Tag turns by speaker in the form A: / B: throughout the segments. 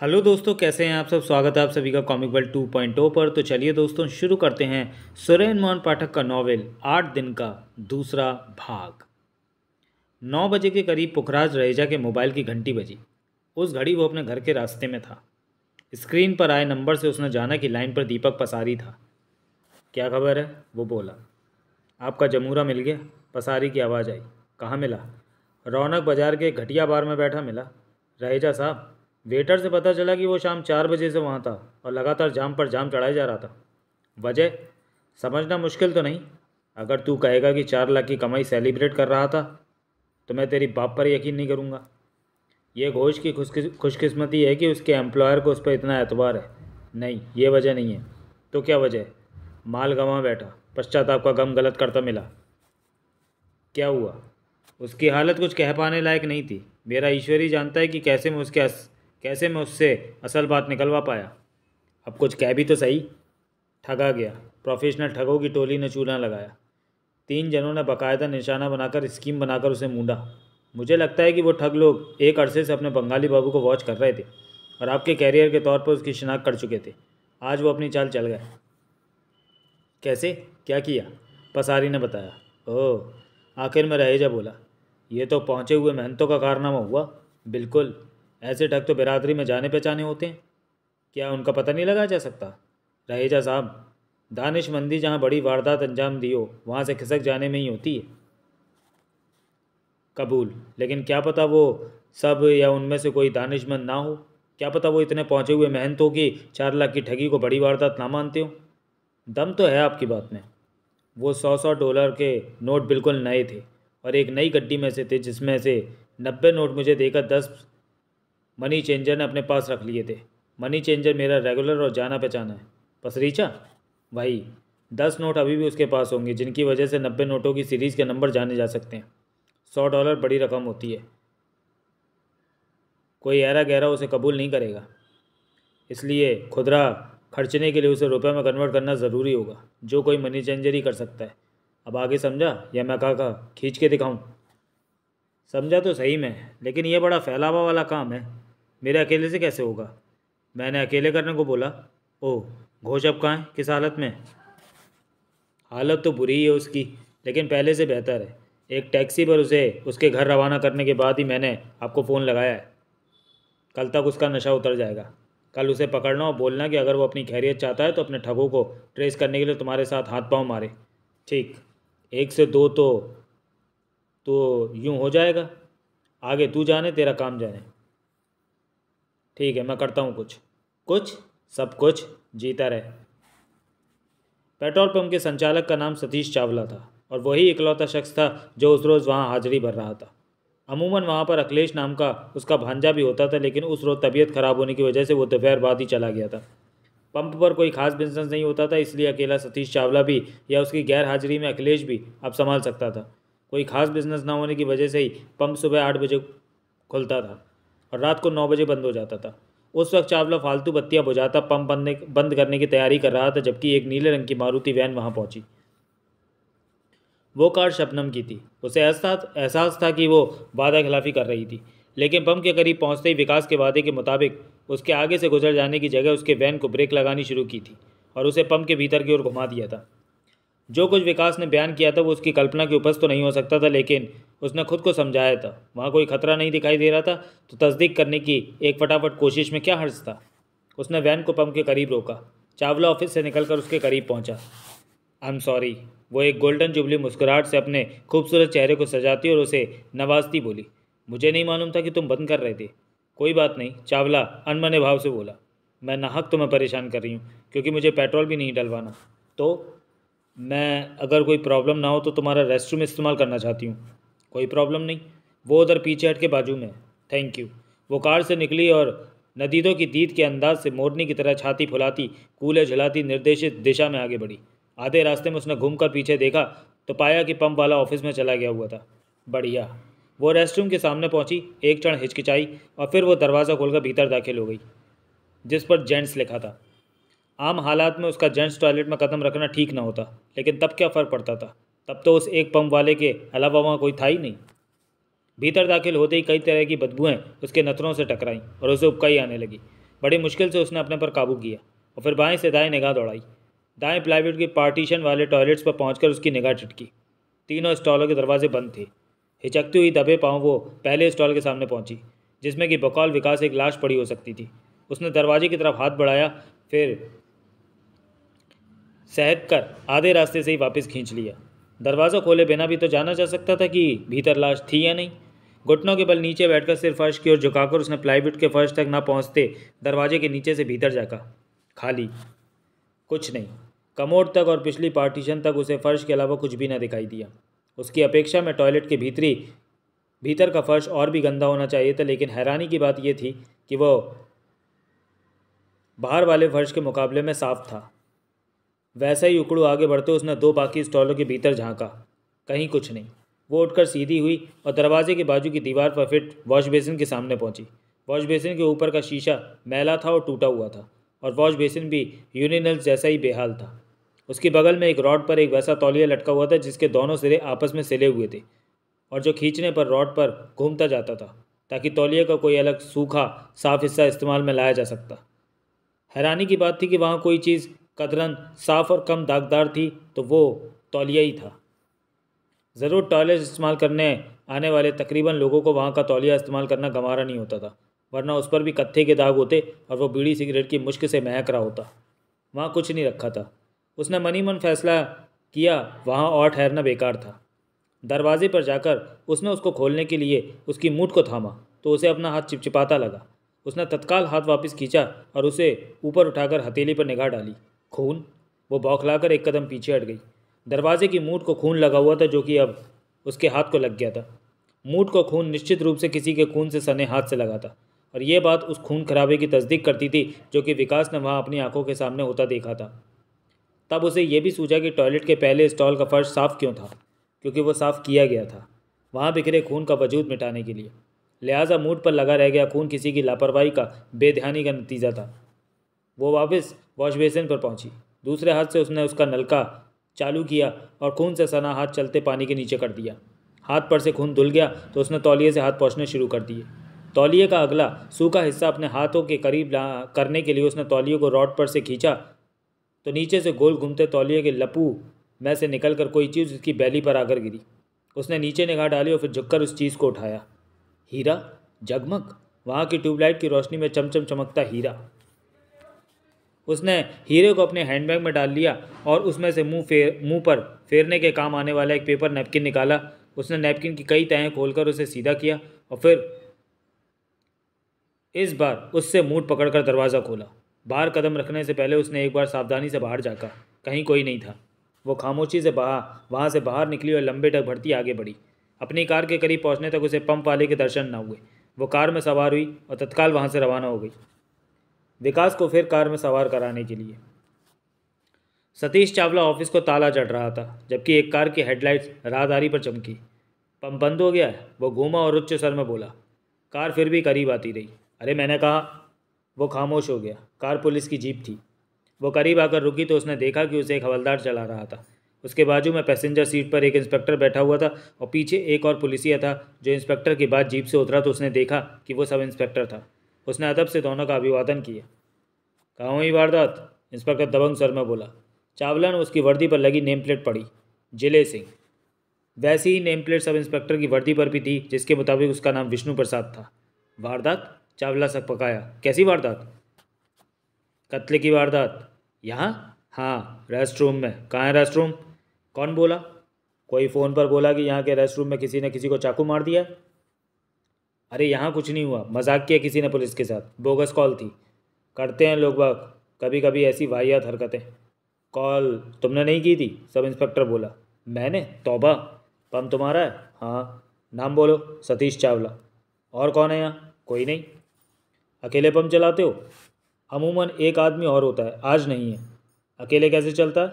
A: Hello दोस्तों कैसे हैं आप सब स्वागत है आप सभी का कॉमिक वर्ल्ड 2.0 पर तो चलिए दोस्तों शुरू करते हैं सुरेन मोहन पाठक का नावल आठ दिन का दूसरा भाग नौ बजे के करीब पुखराज रहेजा के मोबाइल की घंटी बजी उस घड़ी वो अपने घर के रास्ते में था स्क्रीन पर आए नंबर से उसने जाना कि लाइन पर दीपक पसारी था क्या खबर है वो बोला आपका जमूरा मिल गया पसारी की आवाज़ आई कहाँ मिला रौनक बाजार के घटिया बार में बैठा मिला रहेजा साहब वेटर से पता चला कि वो शाम चार बजे से वहाँ था और लगातार जाम पर जाम चढ़ाया जा रहा था वजह समझना मुश्किल तो नहीं अगर तू कहेगा कि चार लाख की कमाई सेलिब्रेट कर रहा था तो मैं तेरी बाप पर यकीन नहीं करूँगा यह घोष की खुशकिस्मती है कि उसके एम्प्लॉयर को उस पर इतना एतबार है नहीं ये वजह नहीं है तो क्या वजह माल गंवा बैठा पश्चाताप का गम गलत करता मिला क्या हुआ उसकी हालत कुछ कह पाने लायक नहीं थी मेरा ईश्वर ही जानता है कि कैसे मैं उसके कैसे मैं उससे असल बात निकलवा पाया अब कुछ कह भी तो सही ठगा गया प्रोफेशनल ठगों की टोली ने चूना लगाया तीन जनों ने बाकायदा निशाना बनाकर स्कीम बनाकर उसे मूंढा मुझे लगता है कि वो ठग लोग एक अरसे से अपने बंगाली बाबू को वॉच कर रहे थे और आपके कैरियर के तौर पर उसकी शिनाख्त कर चुके थे आज वो अपनी चाल चल गए कैसे क्या किया पसारी ने बताया ओह आखिर में रहेजा बोला ये तो पहुँचे हुए मेहनतों का कारनामा हुआ बिल्कुल ऐसे ढक तो बिरादरी में जाने पहचाने होते हैं क्या उनका पता नहीं लगाया जा सकता रहेजा साहब दानिश मंदी जहाँ बड़ी वारदात अंजाम दी हो वहाँ से खिसक जाने में ही होती है कबूल लेकिन क्या पता वो सब या उनमें से कोई दानिशमंद ना हो क्या पता वो इतने पहुँचे हुए मेहनत हो कि चार लाख की ठगी को बड़ी वारदात ना मानते हो दम तो है आपकी बात में वो सौ सौ डॉलर के नोट बिल्कुल नए थे और एक नई गड्डी में से थे जिसमें से नब्बे नोट मुझे देकर दस मनी चेंजर ने अपने पास रख लिए थे मनी चेंजर मेरा रेगुलर और जाना पहचाना है पसरीचा भाई दस नोट अभी भी उसके पास होंगे जिनकी वजह से नब्बे नोटों की सीरीज़ के नंबर जाने जा सकते हैं सौ डॉलर बड़ी रकम होती है कोई ऐरा गहरा उसे कबूल नहीं करेगा इसलिए खुदरा खर्चने के लिए उसे रुपये में कन्वर्ट करना ज़रूरी होगा जो कोई मनी चेंजर ही कर सकता है अब आगे समझा या मैं कहा का खींच के दिखाऊं समझा तो सही मैं लेकिन ये बड़ा फैलावा वाला काम है मेरे अकेले से कैसे होगा मैंने अकेले करने को बोला ओह घोष अब कहाँ है किस हालत में हालत तो बुरी ही है उसकी लेकिन पहले से बेहतर है एक टैक्सी पर उसे उसके घर रवाना करने के बाद ही मैंने आपको फ़ोन लगाया है कल तक उसका नशा उतर जाएगा कल उसे पकड़ना और बोलना कि अगर वो अपनी खैरियत चाहता है तो अपने ठगों को ट्रेस करने के लिए तुम्हारे साथ हाथ पाँव मारे ठीक एक से दो तो तो यूँ हो जाएगा आगे तू जाने तेरा काम जाने ठीक है मैं करता हूँ कुछ कुछ सब कुछ जीता रहे पेट्रोल पंप के संचालक का नाम सतीश चावला था और वही इकलौता शख्स था जो उस रोज़ वहाँ हाजिरी भर रहा था अमूमन वहाँ पर अखिलेश नाम का उसका भांजा भी होता था लेकिन उस रोज़ तबीयत ख़राब होने की वजह से वो दोपहर बाद ही चला गया था पंप पर कोई खास बिजनेस नहीं होता था इसलिए अकेला सतीश चावला भी या उसकी गैर हाजिरी में अखिलेश भी अब संभाल सकता था कोई खास बिजनेस ना होने की वजह से ही पंप सुबह आठ बजे खुलता था और रात को नौ बजे बंद हो जाता था उस वक्त चावला फालतू बत्तियां बुझाता पंप बंद बंद करने की तैयारी कर रहा था जबकि एक नीले रंग की मारुति वैन वहां पहुंची वो कार शबनम की थी उसे एहसास एहसास था कि वो वादा खिलाफ़ी कर रही थी लेकिन पंप के करीब पहुंचते ही विकास के वादे के मुताबिक उसके आगे से गुजर जाने की जगह उसके वैन को ब्रेक लगानी शुरू की थी और उसे पंप के भीतर की ओर घुमा दिया था जो कुछ विकास ने बयान किया था वो उसकी कल्पना के उपज तो नहीं हो सकता था लेकिन उसने खुद को समझाया था वहाँ कोई खतरा नहीं दिखाई दे रहा था तो तस्दीक करने की एक फटाफट कोशिश में क्या हर्ज था उसने वैन को पंप के करीब रोका चावला ऑफिस से निकलकर उसके करीब पहुँचा आई एम सॉरी वो एक गोल्डन जुबली मुस्कुराहट से अपने खूबसूरत चेहरे को सजाती और उसे नवाजती बोली मुझे नहीं मालूम था कि तुम बंद कर रहे थे कोई बात नहीं चावला अनमने भाव से बोला मैं नाहक तुम्हें तो परेशान कर रही हूँ क्योंकि मुझे पेट्रोल भी नहीं डलवाना तो मैं अगर कोई प्रॉब्लम ना हो तो तुम्हारा रूम इस्तेमाल करना चाहती हूँ कोई प्रॉब्लम नहीं वो उधर पीछे हट के बाजू में थैंक यू वो कार से निकली और नदीदों की दीद के अंदाज से मोरनी की तरह छाती फुलाती कूले झलाती निर्देशित दिशा में आगे बढ़ी आधे रास्ते में उसने घूमकर पीछे देखा तो पाया कि पंप वाला ऑफिस में चला गया हुआ था बढ़िया वो रेस्टरूम के सामने पहुंची एक क्षण हिचकिचाई और फिर वो दरवाज़ा खोलकर भीतर दाखिल हो गई जिस पर जेंट्स लिखा था आम हालात में उसका जेंट्स टॉयलेट में कदम रखना ठीक ना होता लेकिन तब क्या फ़र्क पड़ता था तब तो उस एक पंप वाले के अलावा वहाँ कोई था ही नहीं भीतर दाखिल होते ही कई तरह की बदबूएँ उसके नथरों से टकराईं और उसे उपकाई आने लगी बड़ी मुश्किल से उसने अपने पर काबू किया और फिर बाएँ से दाएँ निगाह दौड़ाई दाएँ प्लाईवुड के पार्टीशन वाले टॉयलेट्स पर पहुंचकर उसकी निगाह चिटकी तीनों स्टॉलों के दरवाजे बंद थे हिचकती हुई दबे पाँव वो पहले स्टॉल के सामने पहुँची जिसमें कि बकौल विकास एक लाश पड़ी हो सकती थी उसने दरवाजे की तरफ हाथ बढ़ाया फिर सहक कर आधे रास्ते से ही वापस खींच लिया दरवाज़ा खोले बिना भी तो जाना जा सकता था कि भीतर लाश थी या नहीं घुटनों के बल नीचे बैठकर सिर फर्श की ओर झुकाकर उसने प्लाईवुड के फर्श तक ना पहुंचते दरवाजे के नीचे से भीतर जाकर खाली कुछ नहीं कमोड तक और पिछली पार्टीशन तक उसे फर्श के अलावा कुछ भी ना दिखाई दिया उसकी अपेक्षा में टॉयलेट के भीतरी भीतर का फर्श और भी गंदा होना चाहिए था लेकिन हैरानी की बात यह थी कि वह बाहर वाले फर्श के मुकाबले में साफ था वैसा ही उकड़ू आगे बढ़ते उसने दो बाकी स्टॉलों के भीतर झांका कहीं कुछ नहीं वो उठकर सीधी हुई और दरवाजे के बाजू की दीवार पर फिट वॉश बेसिन के सामने पहुंची वॉश बेसिन के ऊपर का शीशा मैला था और टूटा हुआ था और वॉश बेसिन भी यूनिनल्स जैसा ही बेहाल था उसके बगल में एक रॉड पर एक वैसा तौलिया लटका हुआ था जिसके दोनों सिरे आपस में सिले हुए थे और जो खींचने पर रॉड पर घूमता जाता था ताकि तौलिए का कोई अलग सूखा साफ हिस्सा इस्तेमाल में लाया जा सकता हैरानी की बात थी कि वहाँ कोई चीज़ कदरन साफ़ और कम दागदार थी तो वो तौलिया था ज़रूर टॉयलेट इस्तेमाल करने आने वाले तकरीबन लोगों को वहाँ का तौलिया इस्तेमाल करना गंवारा नहीं होता था वरना उस पर भी कत्थे के दाग होते और वो बीड़ी सिगरेट की मुश्क से महक रहा होता वहाँ कुछ नहीं रखा था उसने मनी मन फैसला किया वहाँ और ठहरना बेकार था दरवाजे पर जाकर उसने उसको खोलने के लिए उसकी मूठ को थामा तो उसे अपना हाथ चिपचिपाता लगा उसने तत्काल हाथ वापस खींचा और उसे ऊपर उठाकर हथेली पर निगाह डाली खून वो बौखलाकर एक कदम पीछे हट गई दरवाजे की मूठ को खून लगा हुआ था जो कि अब उसके हाथ को लग गया था मूठ को खून निश्चित रूप से किसी के खून से सने हाथ से लगा था और यह बात उस खून खराबे की तस्दीक करती थी जो कि विकास ने वहाँ अपनी आंखों के सामने होता देखा था तब उसे यह भी सूझा कि टॉयलेट के पहले स्टॉल का फर्श साफ़ क्यों था क्योंकि वो साफ़ किया गया था वहाँ बिखरे खून का वजूद मिटाने के लिए लिहाजा मूट पर लगा रह गया खून किसी की लापरवाही का बेध्यानी का नतीजा था वो वापस वॉश बेसिन पर पहुंची दूसरे हाथ से उसने उसका नलका चालू किया और खून से सना हाथ चलते पानी के नीचे कर दिया हाथ पर से खून धुल गया तो उसने तौलिए से हाथ पहुँचने शुरू कर दिए तौलिए का अगला सूखा हिस्सा अपने हाथों के करीब करने के लिए उसने तौलिए को रॉड पर से खींचा तो नीचे से गोल घूमते तौलिए के लपू में से कर कोई चीज़ उसकी बैली पर आकर गिरी उसने नीचे निगाह डाली और फिर झुककर उस चीज़ को उठाया हीरा जगमग वहाँ की ट्यूबलाइट की रोशनी में चमचम चमकता हीरा उसने हीरे को अपने हैंडबैग में डाल लिया और उसमें से मुंह फेर मुंह पर फेरने के काम आने वाला एक पेपर नैपकिन निकाला उसने नैपकिन की कई तहें खोलकर उसे सीधा किया और फिर इस बार उससे मूट पकड़कर दरवाज़ा खोला बाहर कदम रखने से पहले उसने एक बार सावधानी से बाहर जाकर कहीं कोई नहीं था वो खामोशी से बाहर वहाँ से बाहर निकली और लंबे टक भरती आगे बढ़ी अपनी कार के करीब पहुँचने तक उसे पंप वाले के दर्शन न हुए वो कार में सवार हुई और तत्काल वहाँ से रवाना हो गई विकास को फिर कार में सवार कराने के लिए सतीश चावला ऑफिस को ताला चढ़ रहा था जबकि एक कार की हेडलाइट्स राहदारी पर चमकी पंप बंद हो गया है वो घूमा और उच्च सर में बोला कार फिर भी करीब आती रही अरे मैंने कहा वो खामोश हो गया कार पुलिस की जीप थी वो करीब आकर रुकी तो उसने देखा कि उसे एक हवलदार चला रहा था उसके बाजू में पैसेंजर सीट पर एक इंस्पेक्टर बैठा हुआ था और पीछे एक और पुलिसिया था जो इंस्पेक्टर के बाद जीप से उतरा तो उसने देखा कि वो सब इंस्पेक्टर था उसने अदब से दोनों का अभिवादन किया कहाँ हुई वारदात इंस्पेक्टर दबंग सर में बोला चावला ने उसकी वर्दी पर लगी नेम प्लेट पड़ी जिले सिंह वैसी ही नेम प्लेट सब इंस्पेक्टर की वर्दी पर भी थी जिसके मुताबिक उसका नाम विष्णु प्रसाद था वारदात चावला सक पकाया कैसी वारदात कत्ल की वारदात यहाँ हाँ रेस्ट रूम में कहाँ है रेस्ट रूम कौन बोला कोई फ़ोन पर बोला कि यहाँ के रेस्ट रूम में किसी ने किसी को चाकू मार दिया अरे यहाँ कुछ नहीं हुआ मजाक किया किसी ने पुलिस के साथ बोगस कॉल थी करते हैं लोग बाग कभी कभी ऐसी वाहियात हरकतें कॉल तुमने नहीं की थी सब इंस्पेक्टर बोला मैंने तोबा पम तुम्हारा है हाँ नाम बोलो सतीश चावला और कौन है यहाँ कोई नहीं अकेले पम चलाते हो अमूमन एक आदमी और होता है आज नहीं है अकेले कैसे चलता है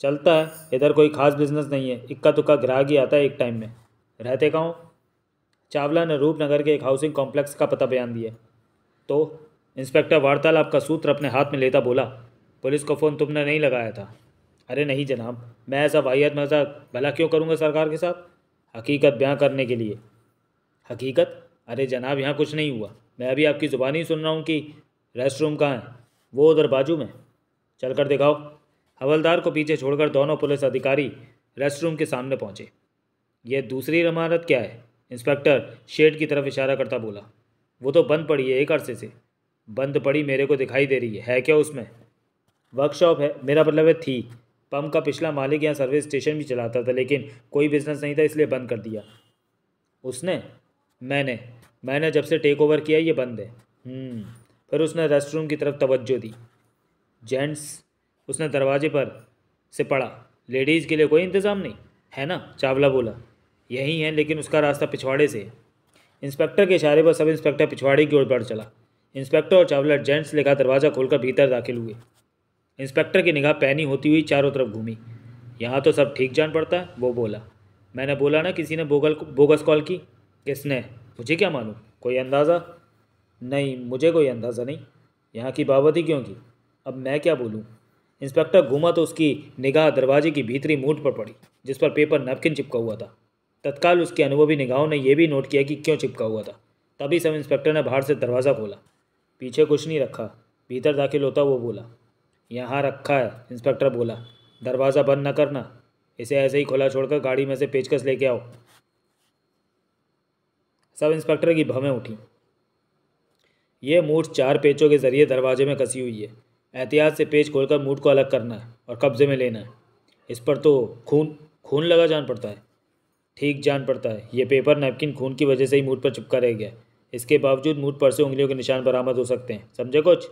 A: चलता है इधर कोई ख़ास बिजनेस नहीं है इक्का तुक्का ग्राहक ही आता है एक टाइम में रहते कहाँ चावला ने रूपनगर के एक हाउसिंग कॉम्प्लेक्स का पता बयान दिया तो इंस्पेक्टर वार्तालाप का सूत्र अपने हाथ में लेता बोला पुलिस को फ़ोन तुमने नहीं लगाया था अरे नहीं जनाब मैं ऐसा वाहियत मजा भला क्यों करूँगा सरकार के साथ हकीकत बयां करने के लिए हकीकत अरे जनाब यहाँ कुछ नहीं हुआ मैं अभी आपकी ज़ुबानी सुन रहा हूँ कि रेस्ट रूम कहाँ है वो उधर बाजू में चल कर दिखाओ हवलदार को पीछे छोड़कर दोनों पुलिस अधिकारी रेस्ट रूम के सामने पहुँचे यह दूसरी इमारत क्या है इंस्पेक्टर शेड की तरफ इशारा करता बोला वो तो बंद पड़ी है एक अरसे से बंद पड़ी मेरे को दिखाई दे रही है, है क्या उसमें वर्कशॉप है मेरा मतलब है थी पम्प का पिछला मालिक यहाँ सर्विस स्टेशन भी चलाता था लेकिन कोई बिजनेस नहीं था इसलिए बंद कर दिया उसने मैंने मैंने जब से टेक ओवर किया ये बंद है हम्म। फिर उसने रेस्ट रूम की तरफ तवज्जो दी जेंट्स उसने दरवाजे पर से पड़ा लेडीज़ के लिए कोई इंतज़ाम नहीं है ना चावला बोला यही है लेकिन उसका रास्ता पिछवाड़े से इंस्पेक्टर के इशारे पर सब इंस्पेक्टर पिछवाड़े की ओर बढ़ चला इंस्पेक्टर और चावलर जेंट्स लिखा दरवाज़ा खोलकर भीतर दाखिल हुए इंस्पेक्टर की निगाह पैनी होती हुई चारों तरफ घूमी यहाँ तो सब ठीक जान पड़ता है वो बोला मैंने बोला ना किसी ने बोगल बोगस कॉल की किसने मुझे क्या मालूम कोई अंदाज़ा नहीं मुझे कोई अंदाज़ा नहीं यहाँ की बाबत ही क्यों की अब मैं क्या बोलूँ इंस्पेक्टर घूमा तो उसकी निगाह दरवाजे की भीतरी मूठ पर पड़ी जिस पर पेपर नैपकिन चिपका हुआ था तत्काल उसकी अनुभवी निगाहों ने यह भी नोट किया कि क्यों चिपका हुआ था तभी सब इंस्पेक्टर ने बाहर से दरवाज़ा खोला पीछे कुछ नहीं रखा भीतर दाखिल होता वो बोला यहाँ रखा है इंस्पेक्टर बोला दरवाज़ा बंद न करना इसे ऐसे ही खुला छोड़कर गाड़ी में से पेचकस लेके आओ सब इंस्पेक्टर की भवें उठी ये मूठ चार पेचों के ज़रिए दरवाजे में कसी हुई है एहतियात से पेच खोलकर मूठ को अलग करना है और कब्ज़े में लेना है इस पर तो खून खून लगा जान पड़ता है ठीक जान पड़ता है ये पेपर नैपकिन खून की वजह से ही मूठ पर चिपका रह गया है इसके बावजूद मूड पर से उंगलियों के निशान बरामद हो सकते हैं समझे कुछ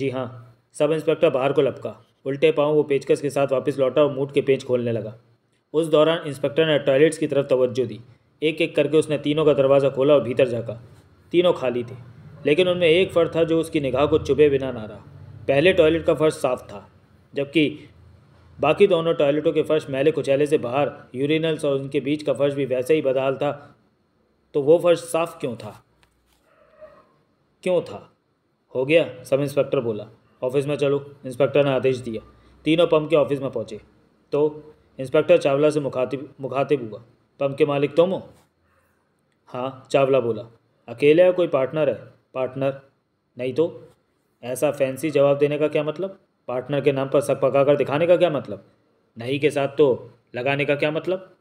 A: जी हाँ सब इंस्पेक्टर बाहर को लपका उल्टे पाँव वो पेचकस के साथ वापस लौटा और मूट के पेच खोलने लगा उस दौरान इंस्पेक्टर ने टॉयलेट्स की तरफ तवज्जो दी एक एक करके उसने तीनों का दरवाज़ा खोला और भीतर झाँका तीनों खाली थे लेकिन उनमें एक फ़र्श था जो उसकी निगाह को चुभे बिना ना रहा पहले टॉयलेट का फ़र्श साफ था जबकि बाकी दोनों टॉयलेटों के फ़र्श मैले कुचैले से बाहर यूरिनल्स और उनके बीच का फ़र्श भी वैसे ही बदहाल था तो वो फ़र्श साफ़ क्यों था क्यों था हो गया सब इंस्पेक्टर बोला ऑफिस में चलो इंस्पेक्टर ने आदेश दिया तीनों पम्प के ऑफिस में पहुंचे तो इंस्पेक्टर चावला से मुखातिब मुखातिब हुआ पम्प के मालिक तुम हो हाँ चावला बोला अकेले है कोई पार्टनर है पार्टनर नहीं तो ऐसा फैंसी जवाब देने का क्या मतलब पार्टनर के नाम पर सब पका कर दिखाने का क्या मतलब नहीं के साथ तो लगाने का क्या मतलब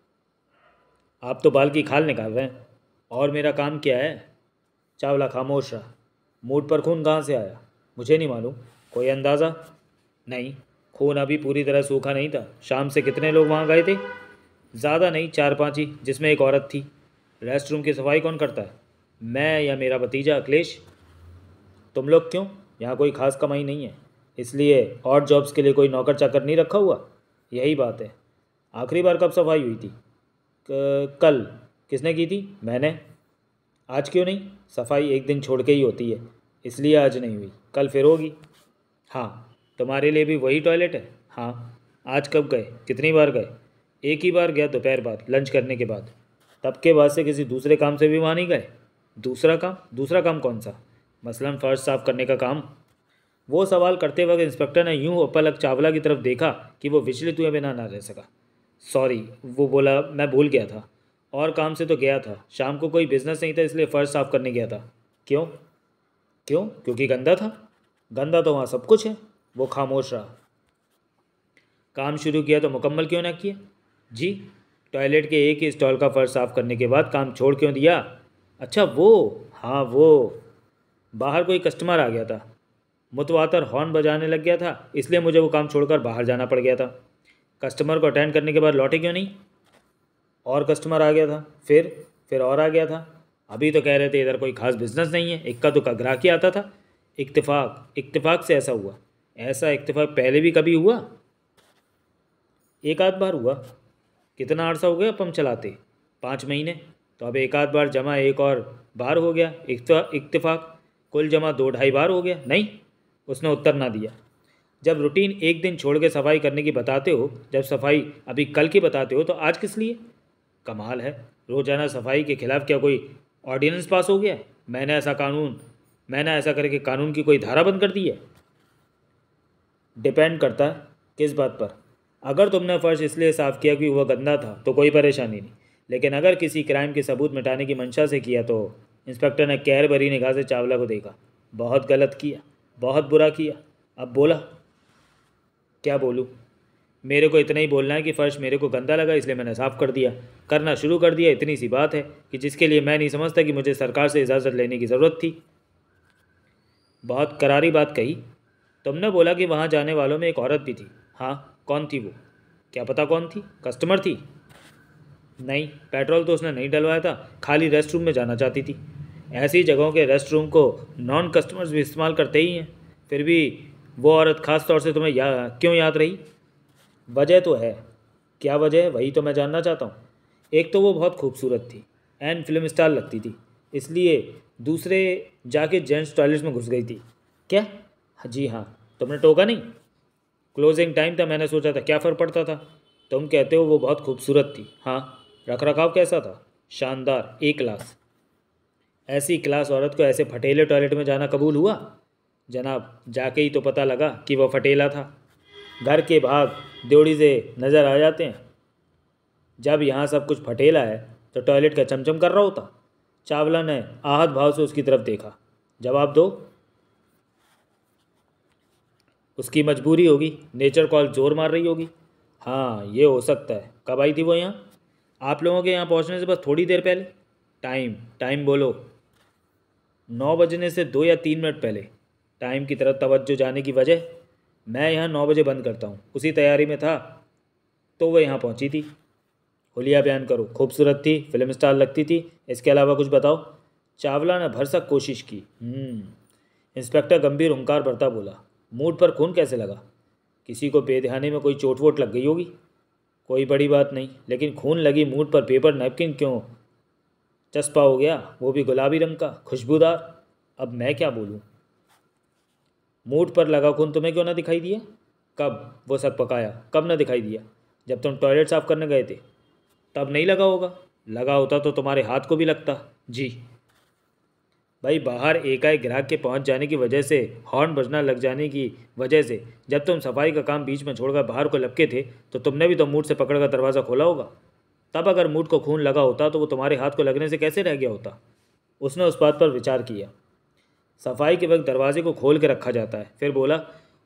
A: आप तो बाल की खाल निकाल रहे हैं और मेरा काम क्या है चावला खामोश रहा मूड पर खून कहाँ से आया मुझे नहीं मालूम कोई अंदाज़ा नहीं खून अभी पूरी तरह सूखा नहीं था शाम से कितने लोग वहाँ गए थे ज़्यादा नहीं चार पाँच ही जिसमें एक औरत थी रेस्ट रूम की सफाई कौन करता है मैं या मेरा भतीजा अखिलेश तुम लोग क्यों यहाँ कोई ख़ास कमाई नहीं है इसलिए और जॉब्स के लिए कोई नौकर चाकर नहीं रखा हुआ यही बात है आखिरी बार कब सफाई हुई थी कल किसने की थी मैंने आज क्यों नहीं सफाई एक दिन छोड़ के ही होती है इसलिए आज नहीं हुई कल फिर होगी हाँ तुम्हारे लिए भी वही टॉयलेट है हाँ आज कब गए कितनी बार गए एक ही बार गया दोपहर बाद लंच करने के बाद तब के बाद से किसी दूसरे काम से भी वहाँ नहीं गए दूसरा काम दूसरा काम कौन सा मसलन फर्श साफ करने का काम वो सवाल करते वक्त इंस्पेक्टर ने यूं पलक चावला की तरफ देखा कि वो विचलित हुए बिना ना रह सका सॉरी वो बोला मैं भूल गया था और काम से तो गया था शाम को कोई बिजनेस नहीं था इसलिए फ़र्श साफ़ करने गया था क्यों क्यों क्योंकि गंदा था गंदा तो वहाँ सब कुछ है वो खामोश रहा काम शुरू किया तो मुकम्मल क्यों ना किया जी टॉयलेट के एक ही स्टॉल का फ़र्श साफ़ करने के बाद काम छोड़ क्यों दिया अच्छा वो हाँ वो बाहर कोई कस्टमर आ गया था मुतवातर हॉर्न बजाने लग गया था इसलिए मुझे वो काम छोड़कर बाहर जाना पड़ गया था कस्टमर को अटेंड करने के बाद लौटे क्यों नहीं और कस्टमर आ गया था फिर फिर और आ गया था अभी तो कह रहे थे इधर कोई खास बिजनेस नहीं है इक्का दुक्का तो ग्राहक ही आता था इतफाक़ इतफाक़ से ऐसा हुआ ऐसा इतफाक पहले भी कभी हुआ एक आध बार हुआ कितना अर्सा हो गया पम्प चलाते पाँच महीने तो अब एक आध बार जमा एक और बार हो गया इतफाक़ कुल जमा दो ढाई बार हो गया नहीं उसने उत्तर ना दिया जब रूटीन एक दिन छोड़ के सफाई करने की बताते हो जब सफाई अभी कल की बताते हो तो आज किस लिए कमाल है रोज़ाना सफाई के खिलाफ क्या कोई ऑर्डिनेंस पास हो गया मैंने ऐसा कानून मैंने ऐसा करके कानून की कोई धारा बंद कर दी है डिपेंड करता है किस बात पर अगर तुमने फ़र्श इसलिए साफ़ किया कि वह गंदा था तो कोई परेशानी नहीं लेकिन अगर किसी क्राइम के सबूत मिटाने की मंशा से किया तो इंस्पेक्टर ने कैर भरी निगाह से चावला को देखा बहुत गलत किया बहुत बुरा किया अब बोला क्या बोलूँ मेरे को इतना ही बोलना है कि फ़र्श मेरे को गंदा लगा इसलिए मैंने साफ़ कर दिया करना शुरू कर दिया इतनी सी बात है कि जिसके लिए मैं नहीं समझता कि मुझे सरकार से इजाज़त लेने की ज़रूरत थी बहुत करारी बात कही तुमने बोला कि वहाँ जाने वालों में एक औरत भी थी हाँ कौन थी वो क्या पता कौन थी कस्टमर थी नहीं पेट्रोल तो उसने नहीं डलवाया था खाली रेस्ट रूम में जाना चाहती थी ऐसी जगहों के रेस्ट रूम को नॉन कस्टमर्स भी इस्तेमाल करते ही हैं फिर भी वो औरत ख़ास तौर से तुम्हें या क्यों याद रही वजह तो है क्या वजह है वही तो मैं जानना चाहता हूँ एक तो वो बहुत खूबसूरत थी एंड फिल्म स्टार लगती थी इसलिए दूसरे जाके जेंट्स टॉयलेट्स में घुस गई थी क्या जी हाँ तुमने टोका नहीं क्लोजिंग टाइम था मैंने सोचा था क्या फ़र्क पड़ता था तुम कहते हो वो बहुत खूबसूरत थी हाँ रख रखाव कैसा था शानदार ए क्लास ऐसी क्लास औरत को ऐसे फटेले टॉयलेट में जाना कबूल हुआ जनाब जाके ही तो पता लगा कि वह फटेला था घर के भाग द्योड़ी से नज़र आ जाते हैं जब यहाँ सब कुछ फटेला है तो टॉयलेट का चमचम कर रहा होता चावला ने आहत भाव से उसकी तरफ देखा जवाब दो उसकी मजबूरी होगी नेचर कॉल जोर मार रही होगी हाँ ये हो सकता है कब आई थी वो यहाँ आप लोगों के यहाँ पहुँचने से बस थोड़ी देर पहले टाइम टाइम बोलो नौ बजने से दो या तीन मिनट पहले टाइम की तरफ तवज्जो जाने की वजह मैं यहाँ नौ बजे बंद करता हूँ उसी तैयारी में था तो वह यहाँ पहुँची थी होलिया बयान करो खूबसूरत थी फिल्म स्टार लगती थी इसके अलावा कुछ बताओ चावला ने भरसक कोशिश की हम्म। इंस्पेक्टर गंभीर ओंकार भरता बोला मूड पर खून कैसे लगा किसी को बेदहानी में कोई चोट वोट लग गई होगी कोई बड़ी बात नहीं लेकिन खून लगी मूड पर पेपर नैपकिन क्यों चस्पा हो गया वो भी गुलाबी रंग का खुशबूदार अब मैं क्या बोलूँ मूड पर लगा खून तुम्हें क्यों ना दिखाई दिया कब वो सब पकाया कब ना दिखाई दिया जब तुम टॉयलेट साफ़ करने गए थे तब नहीं लगा होगा लगा होता तो तुम्हारे हाथ को भी लगता जी भाई बाहर एकाएक ग्राहक के पहुंच जाने की वजह से हॉर्न बजना लग जाने की वजह से जब तुम सफाई का काम बीच में छोड़कर बाहर को लपके थे तो तुमने भी तो मूड से पकड़कर दरवाज़ा खोला होगा तब अगर मूड को खून लगा होता तो वो तुम्हारे हाथ को लगने से कैसे रह गया होता उसने उस बात पर विचार किया सफाई के वक्त दरवाजे को खोल के रखा जाता है फिर बोला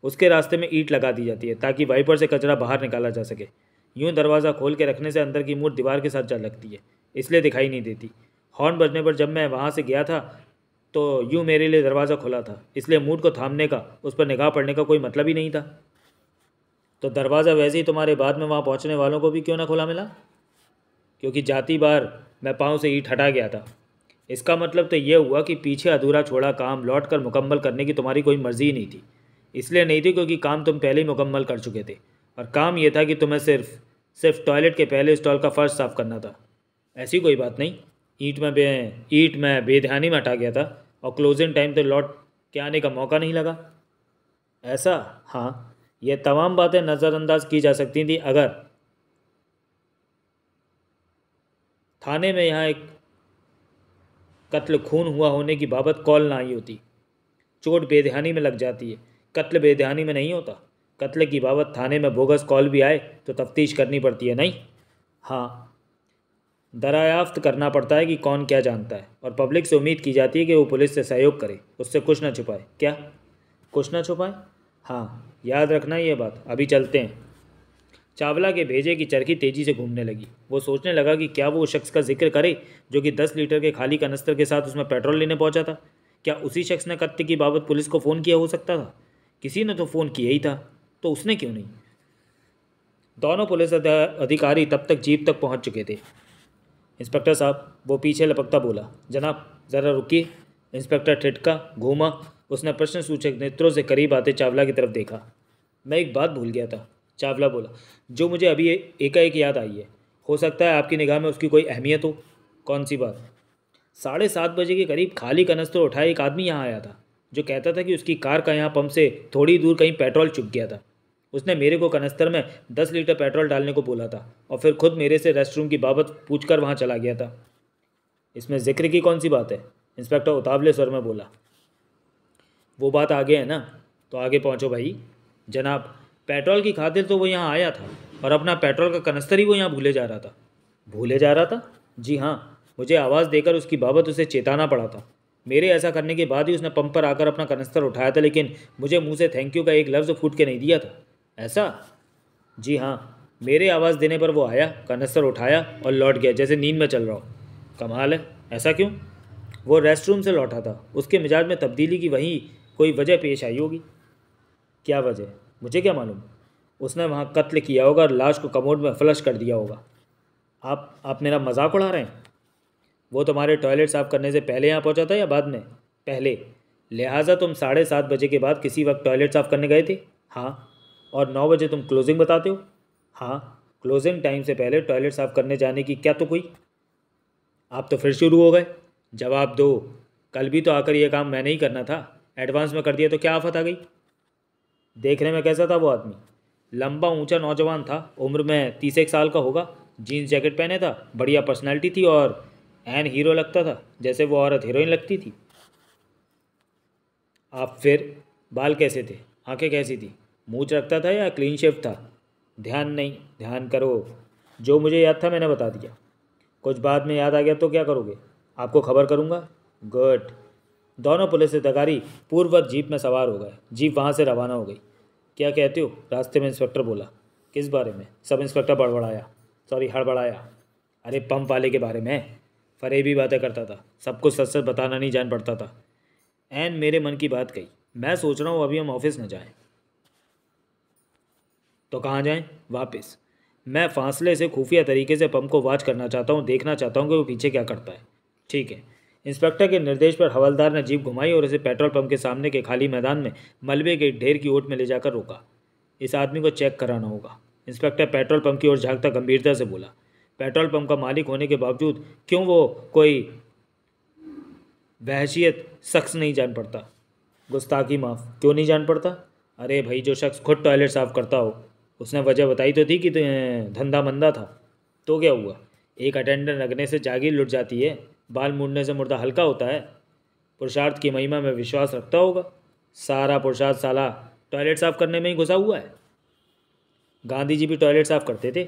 A: उसके रास्ते में ईट लगा दी जाती है ताकि वाइपर से कचरा बाहर निकाला जा सके यूं दरवाज़ा खोल के रखने से अंदर की मूर्त दीवार के साथ जा लगती है इसलिए दिखाई नहीं देती हॉर्न बजने पर जब मैं वहाँ से गया था तो यूँ मेरे लिए दरवाज़ा खुला था इसलिए मूड को थामने का उस पर निगाह पड़ने का कोई मतलब ही नहीं था तो दरवाज़ा वैसे ही तुम्हारे बाद में वहाँ पहुँचने वालों को भी क्यों ना खुला मिला क्योंकि जाती बार मैं पाँव से ईट हटा गया था इसका मतलब तो यह हुआ कि पीछे अधूरा छोड़ा काम लौट कर मुकम्मल करने की तुम्हारी कोई मर्ज़ी नहीं थी इसलिए नहीं थी क्योंकि काम तुम पहले ही मुकम्मल कर चुके थे और काम यह था कि तुम्हें सिर्फ सिर्फ टॉयलेट के पहले स्टॉल का फ़र्श साफ़ करना था ऐसी कोई बात नहीं ईट में बे ईट में बेध्यानी में हटा गया था और क्लोजिंग टाइम तो लौट के आने का मौका नहीं लगा ऐसा हाँ यह तमाम बातें नज़रअंदाज की जा सकती थी अगर थाने में यहाँ एक कत्ल खून हुआ होने की बाबत कॉल ना आई होती चोट बेध्यानी में लग जाती है कत्ल बेध्यानी में नहीं होता कत्ल की बाबत थाने में बोगस कॉल भी आए तो तफ्तीश करनी पड़ती है नहीं हाँ दरायाफ्त करना पड़ता है कि कौन क्या जानता है और पब्लिक से उम्मीद की जाती है कि वो पुलिस से सहयोग करे उससे कुछ ना छुपाए क्या कुछ ना छुपाए हाँ याद रखना ये बात अभी चलते हैं चावला के भेजे की चरखी तेज़ी से घूमने लगी वो सोचने लगा कि क्या वो शख्स का जिक्र करे जो कि दस लीटर के खाली कनस्तर के साथ उसमें पेट्रोल लेने पहुंचा था क्या उसी शख्स ने कत्य की बाबत पुलिस को फ़ोन किया हो सकता था किसी ने तो फ़ोन किया ही था तो उसने क्यों नहीं दोनों पुलिस अधिकारी तब तक जीप तक पहुँच चुके थे इंस्पेक्टर साहब वो पीछे लपकता बोला जनाब ज़रा रुकी इंस्पेक्टर ठिटका घूमा उसने प्रश्न सूचक नेत्रों से करीब आते चावला की तरफ देखा मैं एक बात भूल गया था चावला बोला जो मुझे अभी एकाएक याद आई है हो सकता है आपकी निगाह में उसकी कोई अहमियत हो कौन सी बात साढ़े सात बजे के करीब खाली कनस्तर उठाए एक आदमी यहाँ आया था जो कहता था कि उसकी कार का यहाँ पंप से थोड़ी दूर कहीं पेट्रोल चुक गया था उसने मेरे को कनस्तर में दस लीटर पेट्रोल डालने को बोला था और फिर खुद मेरे से रेस्ट रूम की बाबत पूछ कर वहाँ चला गया था इसमें जिक्र की कौन सी बात है इंस्पेक्टर उतावले स्वर में बोला वो बात आगे है ना तो आगे पहुँचो भाई जनाब पेट्रोल की खातिर तो वो यहाँ आया था और अपना पेट्रोल का कनस्तर ही वो यहाँ भूले जा रहा था भूले जा रहा था जी हाँ मुझे आवाज़ देकर उसकी बाबत उसे चेताना पड़ा था मेरे ऐसा करने के बाद ही उसने पंप पर आकर अपना कनस्तर उठाया था लेकिन मुझे मुंह से थैंक यू का एक लफ्ज़ फूट के नहीं दिया था ऐसा जी हाँ मेरे आवाज़ देने पर वो आया कनस्तर उठाया और लौट गया जैसे नींद में चल रहा हो कमाल है ऐसा क्यों वो रेस्ट रूम से लौटा था उसके मिजाज में तब्दीली की वहीं कोई वजह पेश आई होगी क्या वजह मुझे क्या मालूम उसने वहाँ कत्ल किया होगा और लाश को कमोड में फ्लश कर दिया होगा आप आप मेरा मजाक उड़ा रहे हैं वो तुम्हारे टॉयलेट साफ़ करने से पहले यहाँ पहुँचा था या बाद में पहले लिहाजा तुम साढ़े सात बजे के बाद किसी वक्त टॉयलेट साफ़ करने गए थे हाँ और नौ बजे तुम क्लोजिंग बताते हो हाँ क्लोजिंग टाइम से पहले टॉयलेट साफ़ करने जाने की क्या तो कोई आप तो फिर शुरू हो गए जवाब दो कल भी तो आकर यह काम मैंने ही करना था एडवांस में कर दिया तो क्या आफत आ गई देखने में कैसा था वो आदमी लंबा ऊंचा नौजवान था उम्र में तीस एक साल का होगा जीन्स जैकेट पहने था बढ़िया पर्सनैलिटी थी और एन हीरो लगता था जैसे वो औरत हीरोइन लगती थी आप फिर बाल कैसे थे आंखें कैसी थी मूछ रखता था या क्लीन शेव था ध्यान नहीं ध्यान करो जो मुझे याद था मैंने बता दिया कुछ बाद में याद आ गया तो क्या करोगे आपको खबर करूँगा गुड दोनों पुलिस अधिकारी पूर्ववत जीप में सवार हो गए जीप वहाँ से रवाना हो गई क्या कहते हो रास्ते में इंस्पेक्टर बोला किस बारे में सब इंस्पेक्टर बड़बड़ाया सॉरी हड़बड़ाया अरे पंप वाले के बारे में फरेबी बातें करता था सब कुछ सच सच बताना नहीं जान पड़ता था एन मेरे मन की बात कही मैं सोच रहा हूँ अभी हम ऑफिस न जाएं तो कहाँ जाएं वापस मैं फासले से खुफिया तरीके से पंप को वाच करना चाहता हूँ देखना चाहता हूँ कि वो पीछे क्या करता है ठीक है इंस्पेक्टर के निर्देश पर हवलदार ने जीप घुमाई और इसे पेट्रोल पंप के सामने के खाली मैदान में मलबे के ढेर की ओट में ले जाकर रोका इस आदमी को चेक कराना होगा इंस्पेक्टर पेट्रोल पंप की ओर झांकता गंभीरता से बोला पेट्रोल पंप का मालिक होने के बावजूद क्यों वो कोई बहसीत शख्स नहीं जान पड़ता गुस्ताखी माफ़ क्यों नहीं जान पड़ता अरे भाई जो शख्स खुद टॉयलेट साफ़ करता हो उसने वजह बताई तो थी कि तो, अं, धंधा मंदा था तो क्या हुआ एक अटेंडेंट लगने से जागीर लुट जाती है बाल मुड़ने से मुर्दा हल्का होता है पुरुषार्थ की महिमा में विश्वास रखता होगा सारा पुरुषार्थ साला टॉयलेट साफ़ करने में ही घुसा हुआ है गांधी जी भी टॉयलेट साफ़ करते थे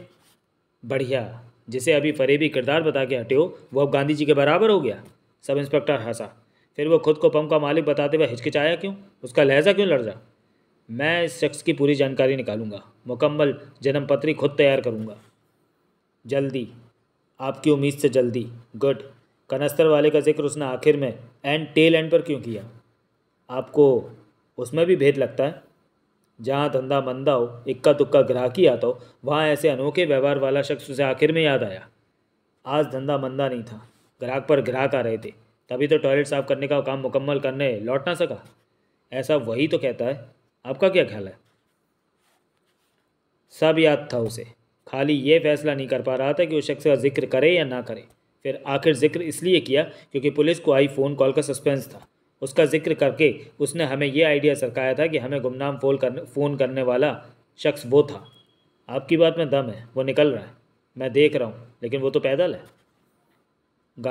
A: बढ़िया जिसे अभी फरेबी किरदार बता के हटे हो वह अब गांधी जी के बराबर हो गया सब इंस्पेक्टर हंसा फिर वो खुद को पंप का मालिक बताते हुए हिचकिचाया क्यों उसका लहजा क्यों लड़ रहा मैं इस शख्स की पूरी जानकारी निकालूंगा मुकम्मल जन्म पत्री खुद तैयार करूंगा जल्दी आपकी उम्मीद से जल्दी गुड कनस्तर वाले का जिक्र उसने आखिर में एंड टेल एंड पर क्यों किया आपको उसमें भी भेद लगता है जहाँ धंधा मंदा हो इक्का दुक्का ही आता हो वहाँ ऐसे अनोखे व्यवहार वाला शख्स उसे आखिर में याद आया आज धंधा मंदा नहीं था ग्राहक पर ग्राहक आ रहे थे तभी तो टॉयलेट साफ़ करने का काम मुकम्मल करने लौट ना सका ऐसा वही तो कहता है आपका क्या ख्याल है सब याद था उसे खाली ये फैसला नहीं कर पा रहा था कि उस शख्स का जिक्र करे या ना करे फिर आखिर जिक्र इसलिए किया क्योंकि पुलिस को आई फ़ोन कॉल का सस्पेंस था उसका जिक्र करके उसने हमें यह आइडिया सरकाया था कि हमें गुमनाम फोन करने फ़ोन करने वाला शख्स वो था आपकी बात में दम है वो निकल रहा है मैं देख रहा हूँ लेकिन वो तो पैदल है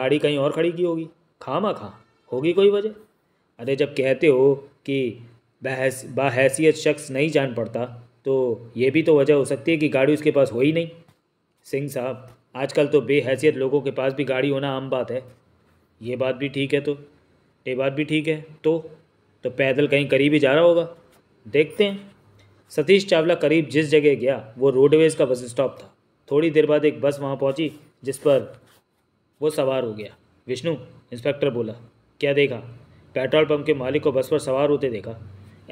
A: गाड़ी कहीं और खड़ी की होगी खामा खा होगी कोई वजह अरे जब कहते हो कि बहस बाहैसियत शख्स नहीं जान पड़ता तो ये भी तो वजह हो सकती है कि गाड़ी उसके पास हो ही नहीं सिंह साहब आजकल तो बेहैसियत लोगों के पास भी गाड़ी होना आम बात है ये बात भी ठीक है तो ये बात भी ठीक है तो तो पैदल कहीं करीब ही जा रहा होगा देखते हैं सतीश चावला करीब जिस जगह गया वो रोडवेज़ का बस स्टॉप था थोड़ी देर बाद एक बस वहाँ पहुँची जिस पर वो सवार हो गया विष्णु इंस्पेक्टर बोला क्या देखा पेट्रोल पंप के मालिक को बस पर सवार होते देखा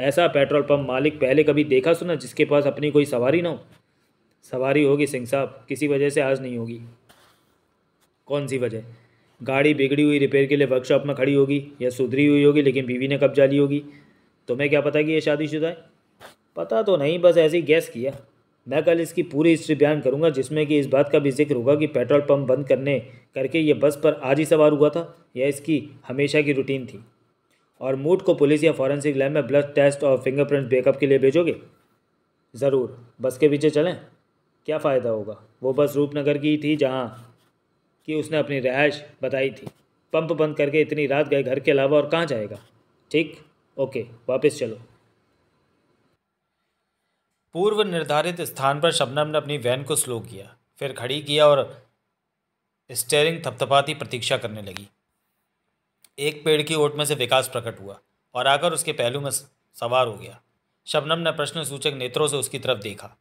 A: ऐसा पेट्रोल पंप मालिक पहले कभी देखा सुना जिसके पास अपनी कोई सवारी ना हो सवारी होगी सिंह साहब किसी वजह से आज नहीं होगी कौन सी वजह गाड़ी बिगड़ी हुई रिपेयर के लिए वर्कशॉप में खड़ी होगी या सुधरी हुई होगी लेकिन बीवी ने कब जाली होगी तुम्हें क्या पता कि ये शादीशुदा है पता तो नहीं बस ऐसे ही गैस किया मैं कल इसकी पूरी हिस्ट्री बयान करूंगा जिसमें कि इस बात का भी जिक्र होगा कि पेट्रोल पंप बंद करने करके ये बस पर आज ही सवार हुआ था यह इसकी हमेशा की रूटीन थी और मूड को पुलिस या फॉरेंसिक लैब में ब्लड टेस्ट और फिंगरप्रिंट बेकअप के लिए भेजोगे ज़रूर बस के पीछे चलें क्या फ़ायदा होगा वो बस रूपनगर की थी जहाँ कि उसने अपनी रिहाइश बताई थी पंप बंद करके इतनी रात गए घर के अलावा और कहाँ जाएगा ठीक ओके वापस चलो पूर्व निर्धारित स्थान पर शबनम ने अपनी वैन को स्लो किया फिर खड़ी किया और स्टेयरिंग थपथपाती प्रतीक्षा करने लगी एक पेड़ की ओट में से विकास प्रकट हुआ और आकर उसके पहलू में सवार हो गया शबनम ने प्रश्न सूचक नेत्रों से उसकी तरफ देखा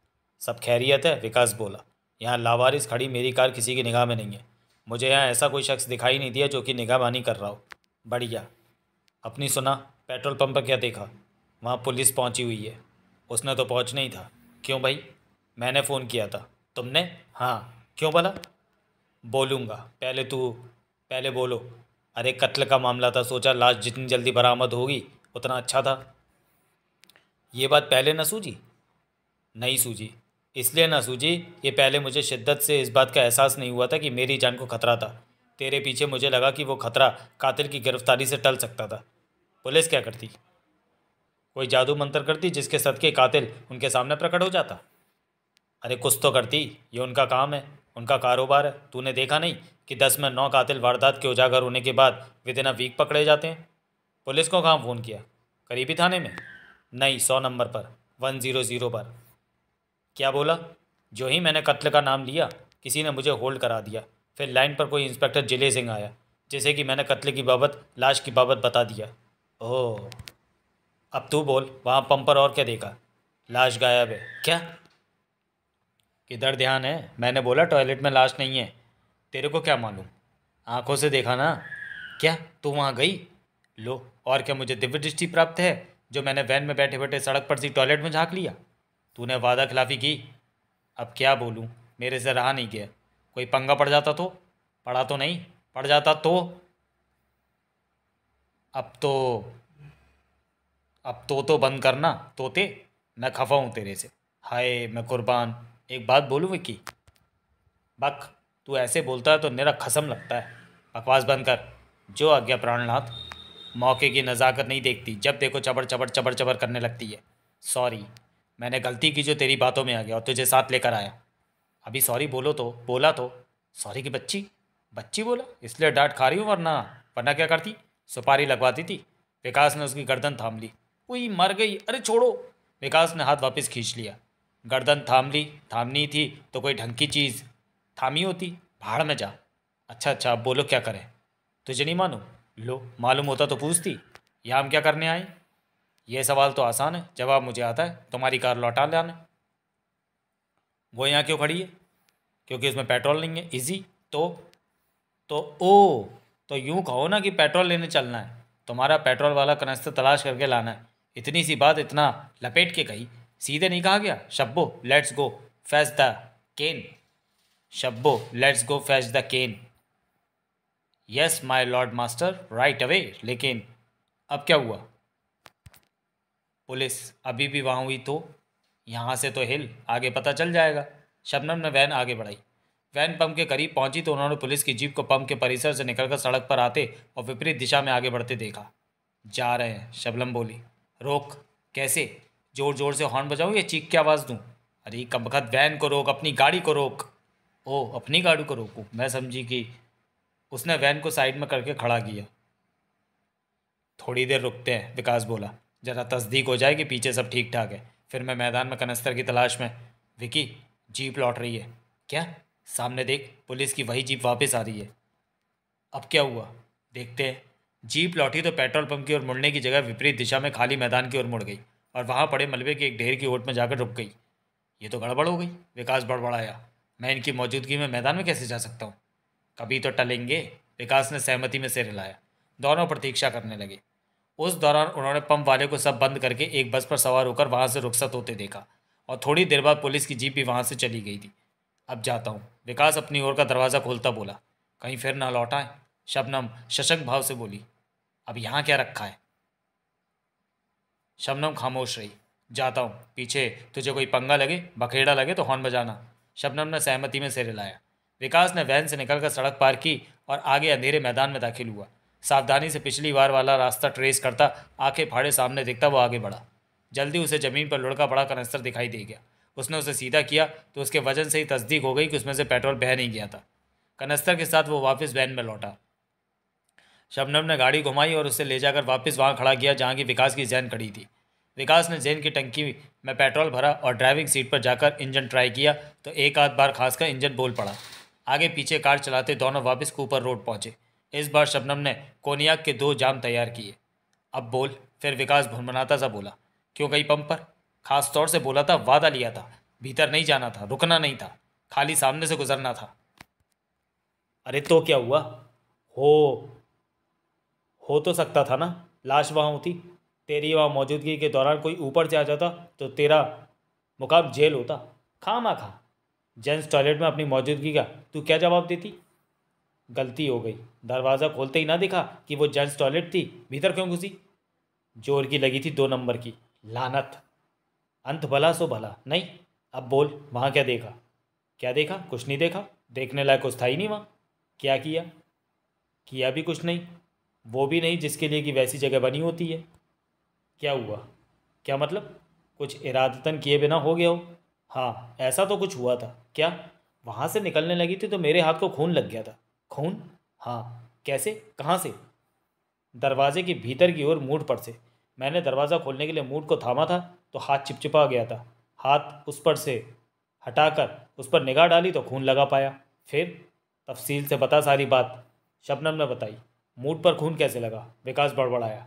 A: सब खैरियत है विकास बोला यहाँ लावारिस खड़ी मेरी कार किसी की निगाह में नहीं है मुझे यहाँ ऐसा कोई शख्स दिखाई नहीं दिया जो कि निगाहबानी कर रहा हो बढ़िया अपनी सुना पेट्रोल पंप पर क्या देखा वहाँ पुलिस पहुँची हुई है उसने तो पहुँचना ही था क्यों भाई मैंने फ़ोन किया था तुमने हाँ क्यों बोला बोलूँगा पहले तू पहले बोलो अरे कत्ल का मामला था सोचा लाश जितनी जल्दी बरामद होगी उतना अच्छा था ये बात पहले ना सूझी नहीं सूझी इसलिए ना सूजी ये पहले मुझे शिद्दत से इस बात का एहसास नहीं हुआ था कि मेरी जान को खतरा था तेरे पीछे मुझे लगा कि वो खतरा कातिल की गिरफ्तारी से टल सकता था पुलिस क्या करती कोई जादू मंत्र करती जिसके सदके कातिल उनके सामने प्रकट हो जाता अरे कुछ तो करती ये उनका काम है उनका कारोबार है तूने देखा नहीं कि दस में नौ कातिल वारदात के उजागर होने के बाद विद इन अ वीक पकड़े जाते हैं पुलिस को कहाँ फ़ोन किया करीबी थाने में नहीं सौ नंबर पर वन ज़ीरो ज़ीरो पर क्या बोला जो ही मैंने कत्ल का नाम लिया किसी ने मुझे होल्ड करा दिया फिर लाइन पर कोई इंस्पेक्टर जिले सिंह आया जैसे कि मैंने कत्ल की बाबत लाश की बाबत बता दिया ओह अब तू बोल वहाँ पंपर और क्या देखा लाश गायब है क्या किधर ध्यान है मैंने बोला टॉयलेट में लाश नहीं है तेरे को क्या मालूम आंखों से देखा ना क्या तू वहाँ गई लो और क्या मुझे दिव्य दृष्टि प्राप्त है जो मैंने वैन में बैठे बैठे सड़क पर सी टॉयलेट में झाँक लिया तूने वादा खिलाफ़ी की अब क्या बोलूँ मेरे से रहा नहीं गया कोई पंगा पड़ जाता तो पड़ा तो नहीं पड़ जाता तो अब तो अब तो तो बंद करना तोते मैं खफा हूँ तेरे से हाय मैं कुर्बान एक बात बोलूँ विक्की बक तू ऐसे बोलता है तो मेरा खसम लगता है बकवास बंद कर जो आज्ञा प्राणनाथ मौके की नज़ाकत नहीं देखती जब देखो चबड़ चबड़ चबड़ चबड़ करने लगती है सॉरी मैंने गलती की जो तेरी बातों में आ गया और तुझे साथ लेकर आया अभी सॉरी बोलो तो बोला तो सॉरी की बच्ची बच्ची बोला इसलिए डांट खा रही हूँ वरना वरना क्या करती सुपारी लगवाती थी विकास ने उसकी गर्दन थाम ली कोई मर गई अरे छोड़ो विकास ने हाथ वापस खींच लिया गर्दन थाम ली थामनी थी तो कोई ढंग की चीज़ थामी होती भाड़ में जा अच्छा अच्छा अब बोलो क्या करें तुझे नहीं मानो लो मालूम होता तो पूछती या हम क्या करने आए ये सवाल तो आसान है जवाब मुझे आता है तुम्हारी कार लौटा लाना वो यहाँ क्यों खड़ी है क्योंकि उसमें पेट्रोल नहीं है इजी तो तो ओ तो यूँ कहो ना कि पेट्रोल लेने चलना है तुम्हारा पेट्रोल वाला कनस्त तलाश करके लाना है इतनी सी बात इतना लपेट के कही सीधे नहीं कहा गया Shabbo let's go face the cane Shabbo let's go face the cane yes my lord master right away लेकिन अब क्या हुआ पुलिस अभी भी वहाँ हुई तो यहाँ से तो हिल आगे पता चल जाएगा शबनम ने वैन आगे बढ़ाई वैन पंप के करीब पहुंची तो उन्होंने पुलिस की जीप को पंप के परिसर से निकलकर सड़क पर आते और विपरीत दिशा में आगे बढ़ते देखा जा रहे हैं शबनम बोली रोक कैसे जोर जोर से हॉर्न बजाऊँ या चीख के आवाज़ दूँ अरे कमखत वैन को रोक अपनी गाड़ी को रोक ओ अपनी गाड़ी को रोकूँ मैं समझी कि उसने वैन को साइड में करके खड़ा किया थोड़ी देर रुकते हैं विकास बोला ज़रा तस्दीक हो जाए कि पीछे सब ठीक ठाक है फिर मैं मैदान में कनस्तर की तलाश में विकी जीप लौट रही है क्या सामने देख पुलिस की वही जीप वापस आ रही है अब क्या हुआ देखते हैं जीप लौटी तो पेट्रोल पंप की ओर मुड़ने की जगह विपरीत दिशा में खाली मैदान की ओर मुड़ गई और वहाँ पड़े मलबे के एक ढेर की ओट में जाकर रुक गई ये तो गड़बड़ हो गई विकास बड़बड़ाया मैं इनकी मौजूदगी में मैदान में कैसे जा सकता हूँ कभी तो टलेंगे विकास ने सहमति में सिर हिलाया दोनों प्रतीक्षा करने लगे उस दौरान उन्होंने पंप वाले को सब बंद करके एक बस पर सवार होकर वहाँ से रुखसत होते देखा और थोड़ी देर बाद पुलिस की जीप भी वहाँ से चली गई थी अब जाता हूँ विकास अपनी ओर का दरवाज़ा खोलता बोला कहीं फिर ना लौटाएं शबनम शशक भाव से बोली अब यहाँ क्या रखा है शबनम खामोश रही जाता हूँ पीछे तुझे कोई पंगा लगे बखेड़ा लगे तो हॉर्न बजाना शबनम ने सहमति में सिर हिलाया विकास ने वैन से निकलकर सड़क पार की और आगे अंधेरे मैदान में दाखिल हुआ सावधानी से पिछली बार वाला रास्ता ट्रेस करता आंखें फाड़े सामने देखता वो आगे बढ़ा जल्दी उसे ज़मीन पर लुढ़का पड़ा कनस्तर दिखाई दे गया उसने उसे सीधा किया तो उसके वजन से ही तस्दीक हो गई कि उसमें से पेट्रोल बह नहीं गया था कनस्तर के साथ वो वापस वैन में लौटा शबनम ने गाड़ी घुमाई और उसे ले जाकर वापस वहाँ खड़ा किया जहाँ की विकास की जैन खड़ी थी विकास ने जैन की टंकी में पेट्रोल भरा और ड्राइविंग सीट पर जाकर इंजन ट्राई किया तो एक आध बार खासकर इंजन बोल पड़ा आगे पीछे कार चलाते दोनों वापस कूपर रोड पहुँचे इस बार शबनम ने कोनियाक के दो जाम तैयार किए अब बोल फिर विकास भुनमनाता सा बोला क्यों गई पंप पर खास तौर से बोला था वादा लिया था भीतर नहीं जाना था रुकना नहीं था खाली सामने से गुजरना था अरे तो क्या हुआ हो हो तो सकता था ना लाश वहाँ होती तेरी वहाँ मौजूदगी के दौरान कोई ऊपर से आ जाता तो तेरा मुकाम जेल होता खा मा खा जेंट्स टॉयलेट में अपनी मौजूदगी का तू क्या जवाब देती गलती हो गई दरवाज़ा खोलते ही ना देखा कि वो जेंट्स टॉयलेट थी भीतर क्यों घुसी जोर की लगी थी दो नंबर की लानत अंत भला सो भला नहीं अब बोल वहाँ क्या देखा क्या देखा कुछ नहीं देखा देखने लायक कुछ था ही नहीं वहाँ क्या किया किया भी कुछ नहीं वो भी नहीं जिसके लिए कि वैसी जगह बनी होती है क्या हुआ क्या मतलब कुछ इरादतन किए बिना हो गया हो हाँ ऐसा तो कुछ हुआ था क्या वहाँ से निकलने लगी थी तो मेरे हाथ को खून लग गया था खून हाँ कैसे कहाँ से दरवाजे के भीतर की ओर मूड पर से मैंने दरवाज़ा खोलने के लिए मूड को थामा था तो हाथ चिपचिपा गया था हाथ उस पर से हटाकर उस पर निगाह डाली तो खून लगा पाया फिर तफसील से बता सारी बात शबनम ने बताई मूड पर खून कैसे लगा विकास बड़बड़ाया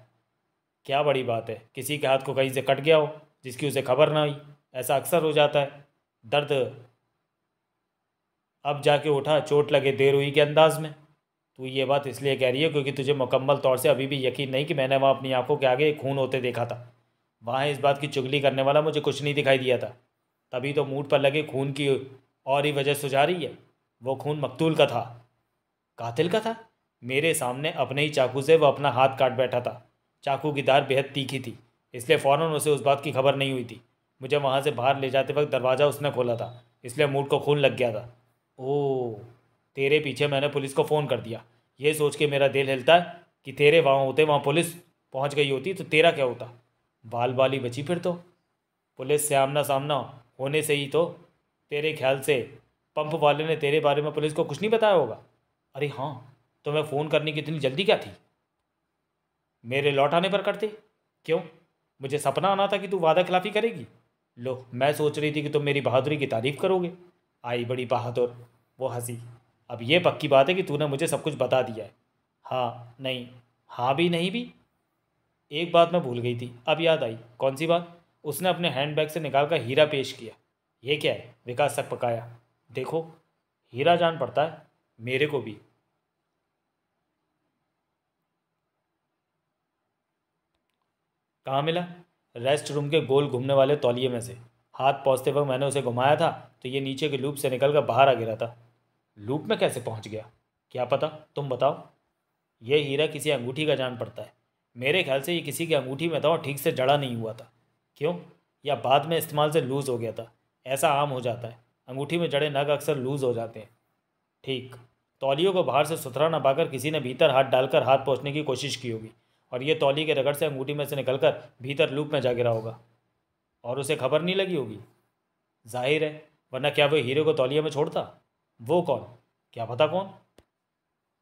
A: क्या बड़ी बात है किसी के हाथ को कहीं से कट गया हो जिसकी उसे खबर ना हुई ऐसा अक्सर हो जाता है दर्द अब जाके उठा चोट लगे देर हुई के अंदाज़ में तू ये बात इसलिए कह रही है क्योंकि तुझे मुकम्मल तौर से अभी भी यकीन नहीं कि मैंने वहाँ अपनी आंखों के आगे खून होते देखा था वहाँ इस बात की चुगली करने वाला मुझे कुछ नहीं दिखाई दिया था तभी तो मूड पर लगे खून की और ही वजह सुझा रही है वो खून मकतूल का था कातिल का था मेरे सामने अपने ही चाकू से वह अपना हाथ काट बैठा था चाकू की धार बेहद तीखी थी इसलिए फ़ौर उसे उस बात की खबर नहीं हुई थी मुझे वहाँ से बाहर ले जाते वक्त दरवाज़ा उसने खोला था इसलिए मूड को खून लग गया था ओ तेरे पीछे मैंने पुलिस को फ़ोन कर दिया ये सोच के मेरा दिल हिलता है कि तेरे वहाँ होते वहाँ पुलिस पहुँच गई होती तो तेरा क्या होता बाल बाली बची फिर तो पुलिस से आमना सामना होने से ही तो तेरे ख्याल से पंप वाले ने तेरे बारे में पुलिस को कुछ नहीं बताया होगा अरे हाँ तो मैं फ़ोन करने की इतनी जल्दी क्या थी मेरे लौट आने पर करते क्यों मुझे सपना आना था कि तू वादा खिलाफ़ी करेगी लो मैं सोच रही थी कि तुम मेरी बहादुरी की तारीफ़ करोगे आई बड़ी बहादुर वो हंसी अब ये पक्की बात है कि तूने मुझे सब कुछ बता दिया है हाँ नहीं हाँ भी नहीं भी एक बात मैं भूल गई थी अब याद आई कौन सी बात उसने अपने हैंडबैग से निकाल कर हीरा पेश किया ये क्या है विकास तक पकाया देखो हीरा जान पड़ता है मेरे को भी कहाँ मिला रेस्ट रूम के गोल घूमने वाले तौलिए में से हाथ पहुँचते वक्त मैंने उसे घुमाया था तो ये नीचे के लूप से निकल कर बाहर आ गिरा था लूप में कैसे पहुँच गया क्या पता तुम बताओ ये हीरा किसी अंगूठी का जान पड़ता है मेरे ख्याल से ये किसी की अंगूठी में था और ठीक से जड़ा नहीं हुआ था क्यों या बाद में इस्तेमाल से लूज़ हो गया था ऐसा आम हो जाता है अंगूठी में जड़े नग अक्सर लूज़ हो जाते हैं ठीक तौलियों को बाहर से सुथरा न पाकर किसी ने भीतर हाथ डालकर हाथ पहुँचने की कोशिश की होगी और ये तौली के रगड़ से अंगूठी में से निकलकर भीतर लूप में जा गिरा होगा और उसे खबर नहीं लगी होगी जाहिर है वरना क्या वो हीरे को तौलिया में छोड़ता वो कौन क्या पता कौन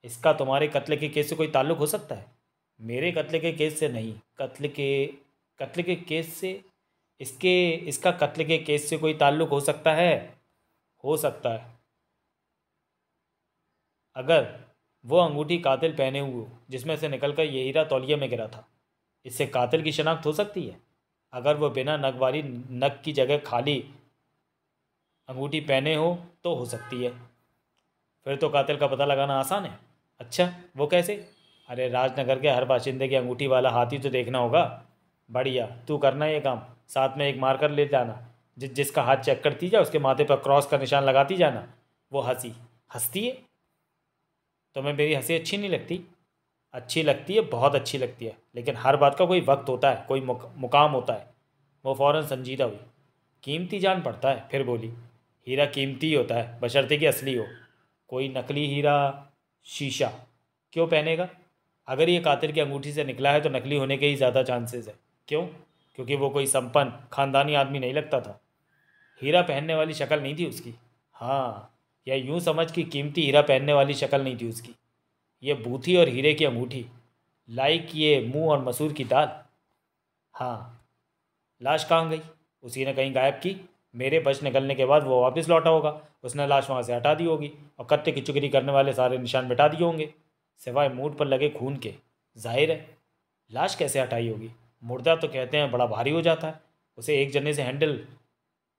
A: इसका तुम्हारे कत्ल के केस से कोई ताल्लुक हो सकता है मेरे कत्ल के केस से नहीं कत्ल के कत्ल के केस से इसके इसका कत्ल के केस से कोई ताल्लुक हो सकता है हो सकता है अगर वो अंगूठी कातिल पहने हुए जिसमें से निकल कर ये हीरा तौलिया में गिरा था इससे कातिल की शनाख्त हो सकती है अगर वह बिना नग वाली नग की जगह खाली अंगूठी पहने हो तो हो सकती है फिर तो कातिल का पता लगाना आसान है अच्छा वो कैसे अरे राजनगर के हर बाशिंदे के अंगूठी वाला हाथी तो देखना होगा बढ़िया तू करना ये काम साथ में एक मार्कर ले जाना जिस जिसका हाथ चेक करती जा उसके माथे पर क्रॉस का निशान लगाती जाना वो हंसी हंसती है तुम्हें तो मेरी हंसी अच्छी नहीं लगती अच्छी लगती है बहुत अच्छी लगती है लेकिन हर बात का कोई वक्त होता है कोई मुकाम होता है वो फ़ौर संजीदा हुई कीमती जान पड़ता है फिर बोली हीरा कीमती होता है बशर्ते कि असली हो कोई नकली हीरा शीशा क्यों पहनेगा अगर ये कातिल की अंगूठी से निकला है तो नकली होने के ही ज़्यादा चांसेस है क्यों क्योंकि वो कोई संपन्न खानदानी आदमी नहीं लगता था हीरा पहनने वाली शक्ल नहीं थी उसकी हाँ या यूँ समझ कि कीमती हीरा पहनने वाली शक्ल नहीं थी उसकी ये बूथी और हीरे की अंगूठी लाइक ये मुंह और मसूर की दाल हाँ लाश कहाँ गई उसी ने कहीं गायब की मेरे बच निकलने के बाद वो वापस लौटा होगा उसने लाश वहाँ से हटा दी होगी और कत्ते की चुगरी करने वाले सारे निशान मिटा दिए होंगे सिवाय मूड पर लगे खून के जाहिर है लाश कैसे हटाई होगी मुर्दा तो कहते हैं बड़ा भारी हो जाता है उसे एक जने से हैंडल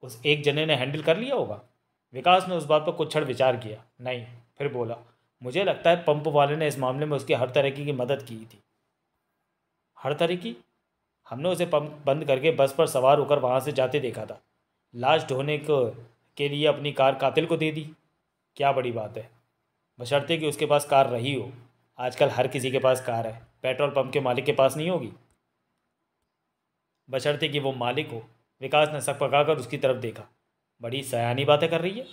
A: उस एक जने ने हैंडल कर लिया होगा विकास ने उस बात पर कुछ क्षण विचार किया नहीं फिर बोला मुझे लगता है पंप वाले ने इस मामले में उसकी हर तरीके की मदद की थी हर तरीके की हमने उसे पंप बंद करके बस पर सवार होकर वहाँ से जाते देखा था लाश ढोने को के लिए अपनी कार कातिल को दे दी क्या बड़ी बात है बशर्ते कि उसके पास कार रही हो आजकल हर किसी के पास कार है पेट्रोल पंप के मालिक के पास नहीं होगी बशर्ते कि वो मालिक हो विकास ने सक पकाकर उसकी तरफ देखा बड़ी सयानी बातें कर रही है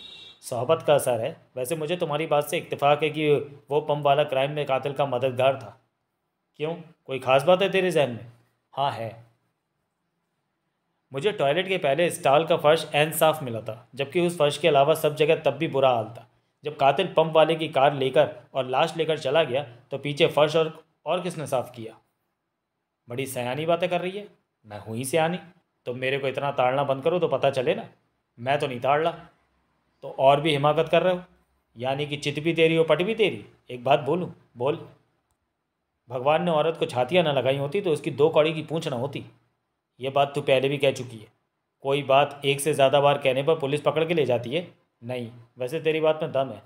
A: सोहबत का असर है वैसे मुझे तुम्हारी बात से इतफ़ाक़ है कि वो पम्प वाला क्राइम में कातिल का मददगार था क्यों कोई ख़ास बात है तेरे जहन में हाँ है मुझे टॉयलेट के पहले स्टॉल का फर्श एन साफ मिला था जबकि उस फर्श के अलावा सब जगह तब भी बुरा हाल था जब कातिल पंप वाले की कार लेकर और लाश लेकर चला गया तो पीछे फर्श और और किसने साफ किया बड़ी सयानी बातें कर रही है मैं ही सयानी तुम तो मेरे को इतना ताड़ना बंद करो तो पता चले ना मैं तो नहीं ताड़ रहा तो और भी हिमाकत कर रहे हो यानी कि चित भी तेरी हो पट भी तेरी एक बात बोलूँ बोल भगवान ने औरत को छातियाँ ना लगाई होती तो उसकी दो कौड़ी की पूँछ ना होती ये बात तू पहले भी कह चुकी है कोई बात एक से ज़्यादा बार कहने पर पुलिस पकड़ के ले जाती है नहीं वैसे तेरी बात में दम है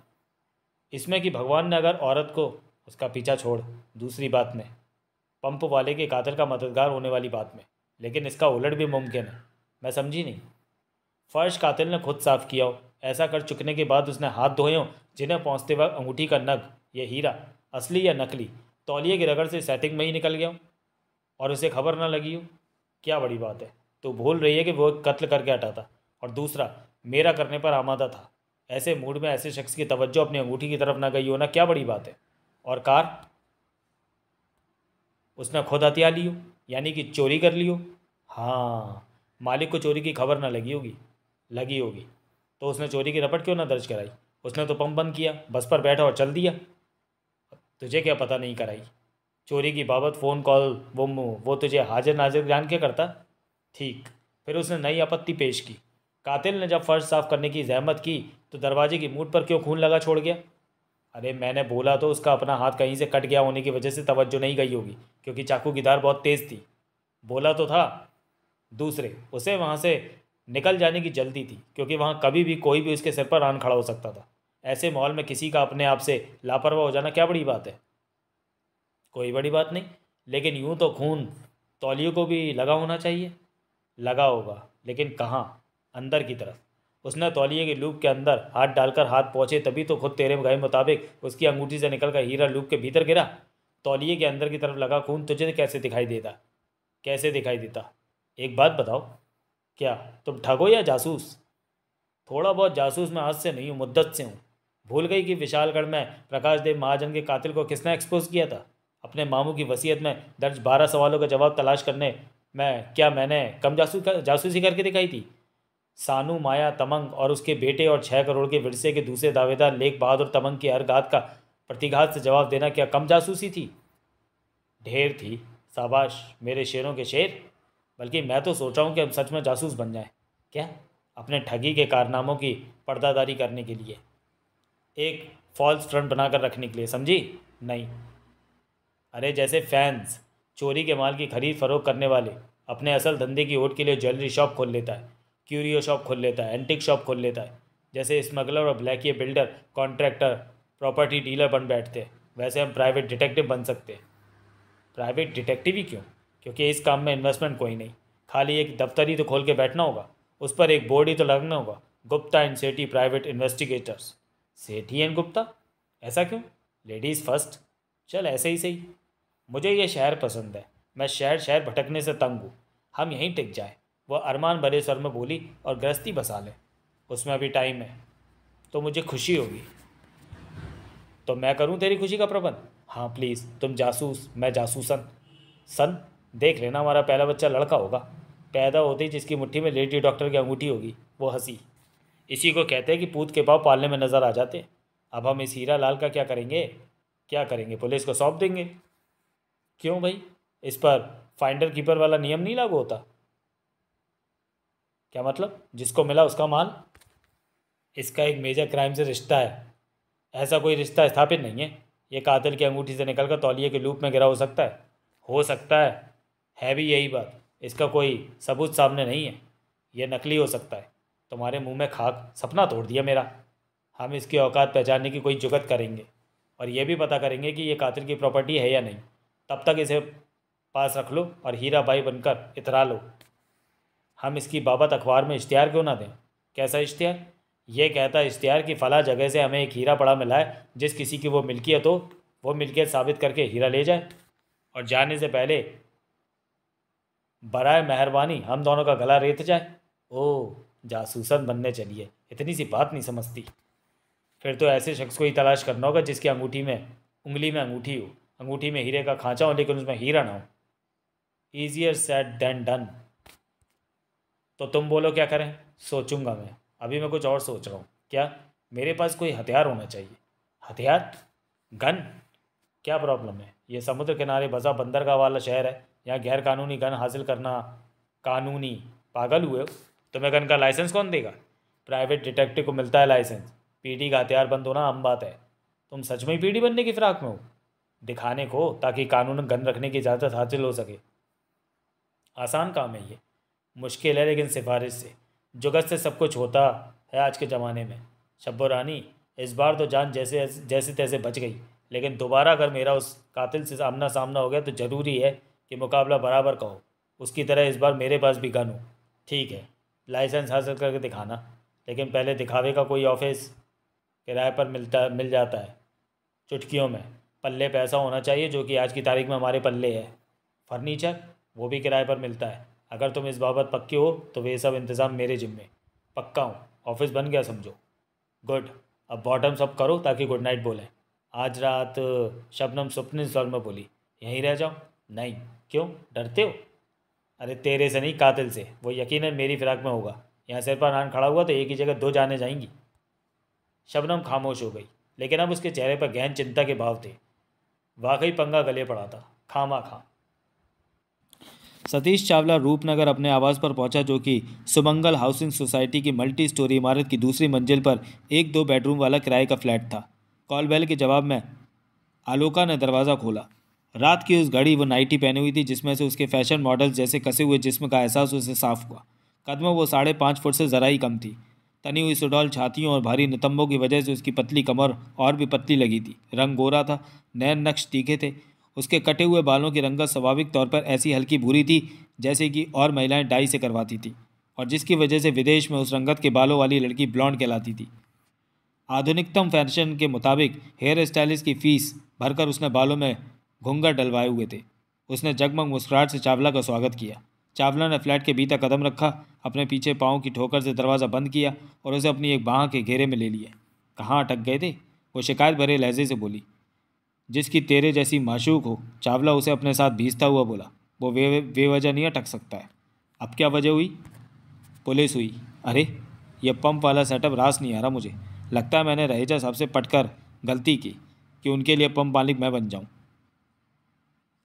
A: इसमें कि भगवान ने अगर औरत को उसका पीछा छोड़ दूसरी बात में पंप वाले के कातिल का मददगार होने वाली बात में लेकिन इसका उलट भी मुमकिन है मैं समझी नहीं फ़र्श कातिल ने खुद साफ़ किया हो ऐसा कर चुकने के बाद उसने हाथ धोए जिन्हें पहुँचते वक्त अंगूठी का नग या हीरा असली या नकली तौलिए की रगड़ से सैटिंग में ही निकल गया और उसे खबर ना लगी हो क्या बड़ी बात है तो भूल रही है कि वो कत्ल करके हटा था और दूसरा मेरा करने पर आमादा था ऐसे मूड में ऐसे शख्स की तवज्जो अपनी अंगूठी की तरफ ना गई होना क्या बड़ी बात है और कार उसने खुद हथिया ली यानी कि चोरी कर ली हो हाँ मालिक को चोरी की खबर ना लगी होगी लगी होगी तो उसने चोरी की रपट क्यों ना दर्ज कराई उसने तो पंप बंद किया बस पर बैठा और चल दिया तुझे क्या पता नहीं कराई चोरी की बाबत फ़ोन कॉल वो वो तुझे हाजिर नाजिर जान के करता ठीक फिर उसने नई आपत्ति पेश की कातिल ने जब फर्श साफ़ करने की जहमत की तो दरवाजे की मूट पर क्यों खून लगा छोड़ गया अरे मैंने बोला तो उसका अपना हाथ कहीं से कट गया होने की वजह से तवज्जो नहीं गई होगी क्योंकि चाकू की धार बहुत तेज़ थी बोला तो था दूसरे उसे वहाँ से निकल जाने की जल्दी थी क्योंकि वहाँ कभी भी कोई भी उसके सिर पर आन खड़ा हो सकता था ऐसे माहौल में किसी का अपने आप से लापरवाह हो जाना क्या बड़ी बात है कोई बड़ी बात नहीं लेकिन यूँ तो खून तौलियों को भी लगा होना चाहिए लगा होगा लेकिन कहाँ अंदर की तरफ उसने तौलिए के लूप के अंदर हाथ डालकर हाथ पहुँचे तभी तो खुद तेरे गए मुताबिक उसकी अंगूठी से निकलकर हीरा लूप के भीतर गिरा तौलिए के अंदर की तरफ लगा खून तुझे कैसे दिखाई देता कैसे दिखाई देता एक बात बताओ क्या तुम ठगो या जासूस थोड़ा बहुत जासूस मैं आज से नहीं हूँ मुद्दत से हूँ भूल गई कि विशालगढ़ में प्रकाश देव महाजन के कातिल को किसने एक्सपोज किया था अपने मामू की वसीयत में दर्ज बारह सवालों का जवाब तलाश करने में क्या मैंने कम जासूस कर, जासूसी करके दिखाई थी सानू माया तमंग और उसके बेटे और छः करोड़ के विरसे के दूसरे दावेदार लेख बहादुर तमंग की हर गात का प्रतिघात से जवाब देना क्या कम जासूसी थी ढेर थी शाबाश मेरे शेरों के शेर बल्कि मैं तो सोच रहा हूँ कि हम सच में जासूस बन जाएं क्या अपने ठगी के कारनामों की पर्दादारी करने के लिए एक फॉल्स फ्रंट बनाकर रखने के लिए समझी नहीं अरे जैसे फैंस चोरी के माल की खरीद फरोख करने वाले अपने असल धंधे की ओट के लिए ज्वेलरी शॉप खोल लेता है क्यूरियो शॉप खोल लेता है एंटिक शॉप खोल लेता है जैसे स्मगलर और ब्लैक ये बिल्डर कॉन्ट्रैक्टर प्रॉपर्टी डीलर बन बैठते हैं वैसे हम प्राइवेट डिटेक्टिव बन सकते हैं प्राइवेट डिटेक्टिव ही क्यों क्योंकि इस काम में इन्वेस्टमेंट कोई नहीं खाली एक दफ्तर ही तो खोल के बैठना होगा उस पर एक बोर्ड ही तो लगना होगा Gupta and Sethi private investigators Sethi and Gupta ऐसा क्यों लेडीज़ फर्स्ट चल ऐसे ही सही मुझे ये शहर पसंद है मैं शहर शहर भटकने से तंग हूँ हम यहीं टिक जाए वह अरमान भरे स्वर में बोली और गृहस्थी बसा लें उसमें अभी टाइम है तो मुझे खुशी होगी तो मैं करूँ तेरी खुशी का प्रबंध हाँ प्लीज़ तुम जासूस मैं जासूसन सन देख लेना हमारा पहला बच्चा लड़का होगा पैदा होते ही जिसकी मुट्ठी में लेडी डॉक्टर की अंगूठी होगी वो हंसी इसी को कहते हैं कि पूत के पाव पालने में नज़र आ जाते अब हम इस हीरा लाल का क्या करेंगे क्या करेंगे पुलिस को सौंप देंगे क्यों भाई इस पर फाइंडर कीपर वाला नियम नहीं लागू होता क्या मतलब जिसको मिला उसका माल इसका एक मेजर क्राइम से रिश्ता है ऐसा कोई रिश्ता स्थापित नहीं है ये कातिल की अंगूठी से निकलकर तौलिए के लूप में गिरा हो सकता है हो सकता है है भी यही बात इसका कोई सबूत सामने नहीं है यह नकली हो सकता है तुम्हारे मुंह में खाक सपना तोड़ दिया मेरा हम इसकी औकात पहचानने की कोई जुगत करेंगे और यह भी पता करेंगे कि ये कातिल की प्रॉपर्टी है या नहीं तब तक इसे पास रख लो और हीरा भाई बनकर इतरा लो हम इसकी बाबत अखबार में इश्तहार क्यों ना दें कैसा इश्तिहार ये कहता इश्तहार कि फ़ला जगह से हमें एक हीरा पड़ा मिला है जिस किसी की वो मिल्कियत हो वो मिल्कियत साबित करके हीरा ले जाए और जाने से पहले बरए मेहरबानी हम दोनों का गला रेत जाए ओ जासूसन बनने चलिए इतनी सी बात नहीं समझती फिर तो ऐसे शख्स को ही तलाश करना होगा जिसकी अंगूठी में उंगली में अंगूठी हो अंगूठी में हीरे का खांचा हो लेकिन उसमें हीरा ना हो ईजियर सेट देन डन तो तुम बोलो क्या करें सोचूंगा मैं अभी मैं कुछ और सोच रहा हूँ क्या मेरे पास कोई हथियार होना चाहिए हथियार गन क्या प्रॉब्लम है ये समुद्र किनारे बसा बंदरगाह वाला शहर है या गैरकानूनी गन हासिल करना कानूनी पागल हुए हो तो मैं गन का लाइसेंस कौन देगा प्राइवेट डिटेक्टिव को मिलता है लाइसेंस पीडी का हथियार बंद होना आम बात है तुम सच में पीडी बनने की फिराक में हो दिखाने को ताकि कानून गन रखने की इजाज़त हासिल हो सके आसान काम है ये मुश्किल है लेकिन सिफारिश से जुगत से सब कुछ होता है आज के ज़माने में शब्बो रानी इस बार तो जान जैसे जैसे तैसे बच गई लेकिन दोबारा अगर मेरा उस कातिल से सामना सामना हो गया तो ज़रूरी है कि मुकाबला बराबर का हो उसकी तरह इस बार मेरे पास भी गन हो ठीक है लाइसेंस हासिल करके दिखाना लेकिन पहले दिखावे का कोई ऑफिस किराए पर मिलता मिल जाता है चुटकियों में पल्ले पैसा होना चाहिए जो कि आज की तारीख में हमारे पल्ले है फर्नीचर वो भी किराए पर मिलता है अगर तुम इस बाबत पक्के हो तो वे सब इंतज़ाम मेरे जिम्मे पक्का हूँ ऑफिस बन गया समझो गुड अब बॉटम सब करो ताकि गुड नाइट बोलें आज रात शबनम सुपने स्वर में बोली यहीं रह जाओ नहीं क्यों डरते हो अरे तेरे से नहीं कातिल से वो यकीनन मेरी फिराक में होगा यहाँ सिर पर नान खड़ा हुआ तो एक ही जगह दो जाने जाएंगी शबनम खामोश हो गई लेकिन अब उसके चेहरे पर गहन चिंता के भाव थे वाकई पंगा गले पड़ा था खामा खा सतीश चावला रूपनगर अपने आवास पर पहुंचा जो कि सुमंगल हाउसिंग सोसाइटी की मल्टी स्टोरी इमारत की दूसरी मंजिल पर एक दो बेडरूम वाला किराए का फ्लैट था कॉल बेल के जवाब में आलोका ने दरवाज़ा खोला रात की उस घड़ी वो नाइटी पहनी हुई थी जिसमें से उसके फैशन मॉडल्स जैसे कसे हुए जिस्म का एहसास उसे साफ हुआ कदमों वो साढ़े पाँच फुट से ज़रा ही कम थी तनी हुई सुडौल छातियों और भारी नितंबों की वजह से उसकी पतली कमर और भी पतली लगी थी रंग गोरा था नैन नक्श तीखे थे उसके कटे हुए बालों की रंगत स्वाभाविक तौर पर ऐसी हल्की भूरी थी जैसे कि और महिलाएं डाई से करवाती थी और जिसकी वजह से विदेश में उस रंगत के बालों वाली लड़की ब्लॉन्ड कहलाती थी आधुनिकतम फैशन के मुताबिक हेयर स्टाइलिस्ट की फ़ीस भरकर उसने बालों में घूंघट डलवाए हुए थे उसने जगमग मुस्कुराहट से चावला का स्वागत किया चावला ने फ्लैट के भीतर कदम रखा अपने पीछे पाँव की ठोकर से दरवाज़ा बंद किया और उसे अपनी एक बाह के घेरे में ले लिया कहाँ अटक गए थे वो शिकायत भरे लहजे से बोली जिसकी तेरे जैसी माशूक हो चावला उसे अपने साथ भीजता हुआ बोला वो वे बेवजह नहीं अटक सकता है अब क्या वजह हुई पुलिस हुई अरे ये पंप वाला सेटअप रास नहीं आ रहा मुझे लगता है मैंने रहेजा साहब से पटकर गलती की कि उनके लिए पंप मालिक मैं बन जाऊँ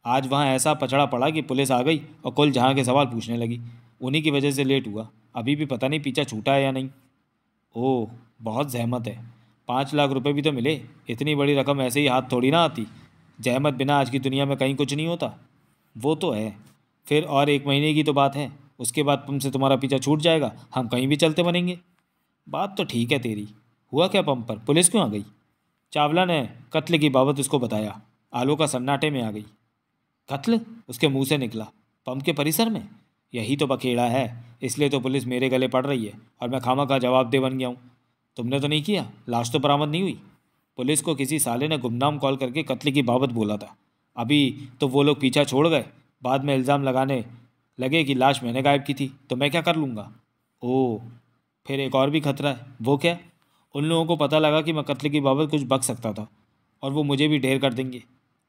A: आज वहाँ ऐसा पचड़ा पड़ा कि पुलिस आ गई और कुल जहाँ के सवाल पूछने लगी उन्हीं की वजह से लेट हुआ अभी भी पता नहीं पीछा छूटा है या नहीं ओह बहुत जहमत है पाँच लाख रुपए भी तो मिले इतनी बड़ी रकम ऐसे ही हाथ थोड़ी ना आती जहमत बिना आज की दुनिया में कहीं कुछ नहीं होता वो तो है फिर और एक महीने की तो बात है उसके बाद पम्प से तुम्हारा पीछा छूट जाएगा हम कहीं भी चलते बनेंगे बात तो ठीक है तेरी हुआ क्या पंप पर पुलिस क्यों आ गई चावला ने कत्ल की बाबत उसको बताया आलू का सन्नाटे में आ गई कत्ल उसके मुंह से निकला पंप के परिसर में यही तो बखेड़ा है इसलिए तो पुलिस मेरे गले पड़ रही है और मैं खामा का जवाब दे बन गया हूँ तुमने तो नहीं किया लाश तो बरामद नहीं हुई पुलिस को किसी साले ने गुमनाम कॉल करके कत्ल की बाबत बोला था अभी तो वो लोग पीछा छोड़ गए बाद में इल्ज़ाम लगाने लगे कि लाश मैंने गायब की थी तो मैं क्या कर लूँगा ओ फिर एक और भी खतरा है वो क्या उन लोगों को पता लगा कि मैं कत्ल की बाबत कुछ बक सकता था और वो मुझे भी ढेर कर देंगे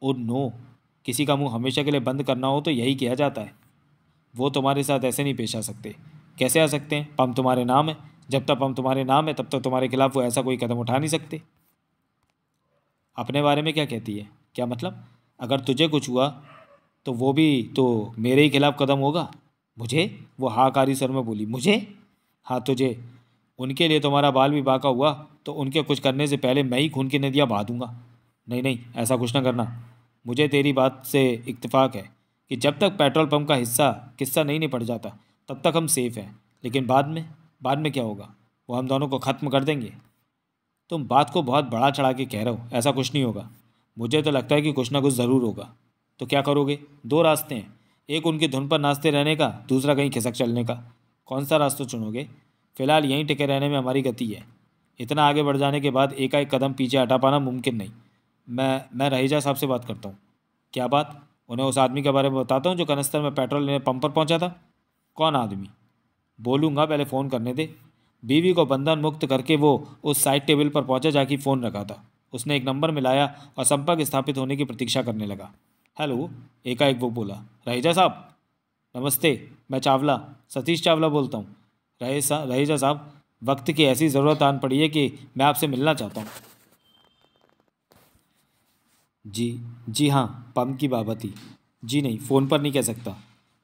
A: ओ नो किसी का मुंह हमेशा के लिए बंद करना हो तो यही किया जाता है वो तुम्हारे साथ ऐसे नहीं पेश आ सकते कैसे आ सकते हैं पम तुम्हारे नाम है जब तक पम तुम्हारे नाम है तब तक तुम्हारे खिलाफ वो ऐसा कोई कदम उठा नहीं सकते अपने बारे में क्या कहती है क्या मतलब अगर तुझे कुछ हुआ तो वो भी तो मेरे ही खिलाफ कदम होगा मुझे वो हाकारी सर में बोली मुझे हाँ तुझे उनके लिए तुम्हारा बाल भी बाका हुआ तो उनके कुछ करने से पहले मैं ही खून की नदियाँ बहा दूंगा नहीं नहीं ऐसा कुछ ना करना मुझे तेरी बात से इतफाक़ है कि जब तक पेट्रोल पंप का हिस्सा किस्सा नहीं निपट जाता तब तक हम सेफ़ हैं लेकिन बाद में बाद में क्या होगा वो हम दोनों को ख़त्म कर देंगे तुम बात को बहुत बड़ा चढ़ा के कह रहे हो ऐसा कुछ नहीं होगा मुझे तो लगता है कि कुछ ना कुछ ज़रूर होगा तो क्या करोगे दो रास्ते हैं एक उनकी धुन पर नाचते रहने का दूसरा कहीं खिसक चलने का कौन सा रास्ता चुनोगे फ़िलहाल यहीं टिके रहने में हमारी गति है इतना आगे बढ़ जाने के बाद एकाएक कदम पीछे हटा पाना मुमकिन नहीं मैं मैं रहीजा साहब से बात करता हूँ क्या बात उन्हें उस आदमी के बारे में बताता हूँ जो कनस्तर में पेट्रोल लेने पंप पर पहुँचा था कौन आदमी बोलूँगा पहले फ़ोन करने दे बीवी को बंधन मुक्त करके वो उस साइड टेबल पर पहुँचा जाके फ़ोन रखा था उसने एक नंबर मिलाया और संपर्क स्थापित होने की प्रतीक्षा करने लगा हेलो एकाएक वो बोला रहीजा साहब नमस्ते मैं चावला सतीश चावला बोलता हूँ रहेजा रहेजा साहब वक्त की ऐसी ज़रूरत आन पड़ी है कि मैं आपसे मिलना चाहता हूँ जी जी हाँ पम की बाबत ही जी नहीं फ़ोन पर नहीं कह सकता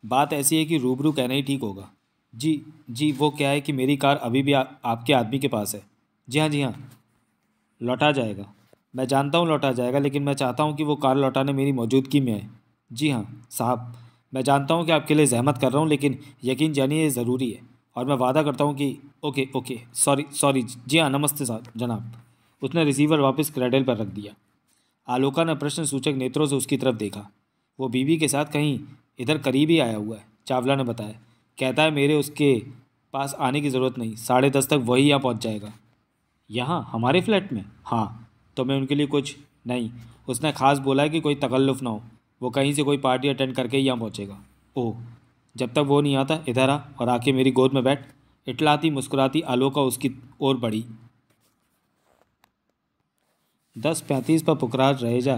A: बात ऐसी है कि रूबरू कहना ही ठीक होगा जी जी वो क्या है कि मेरी कार अभी भी आ, आपके आदमी के पास है जी हाँ जी हाँ लौटा जाएगा मैं जानता हूँ लौटा जाएगा लेकिन मैं चाहता हूँ कि वो कार लौटाने मेरी मौजूदगी में है जी हाँ साहब मैं जानता हूँ कि आपके लिए जहमत कर रहा हूँ लेकिन यकीन जानिए ये ज़रूरी है और मैं वादा करता हूँ कि ओके ओके सॉरी सॉरी जी हाँ नमस्ते साहब जनाब उसने रिसीवर वापस क्रेडल पर रख दिया आलोका ने प्रश्न सूचक नेत्रों से उसकी तरफ देखा वो बीवी के साथ कहीं इधर करीब ही आया हुआ है चावला ने बताया कहता है मेरे उसके पास आने की ज़रूरत नहीं साढ़े दस तक वही यहाँ पहुँच जाएगा यहाँ हमारे फ्लैट में हाँ तो मैं उनके लिए कुछ नहीं उसने ख़ास बोला है कि कोई तकल्लुफ़ ना हो वो कहीं से कोई पार्टी अटेंड करके ही यहाँ पहुँचेगा ओह जब तक वो नहीं आता इधर आ और आके मेरी गोद में बैठ इटलाती मुस्कुराती आलोका उसकी ओर बढ़ी दस पैंतीस पर पुकराज रहेजा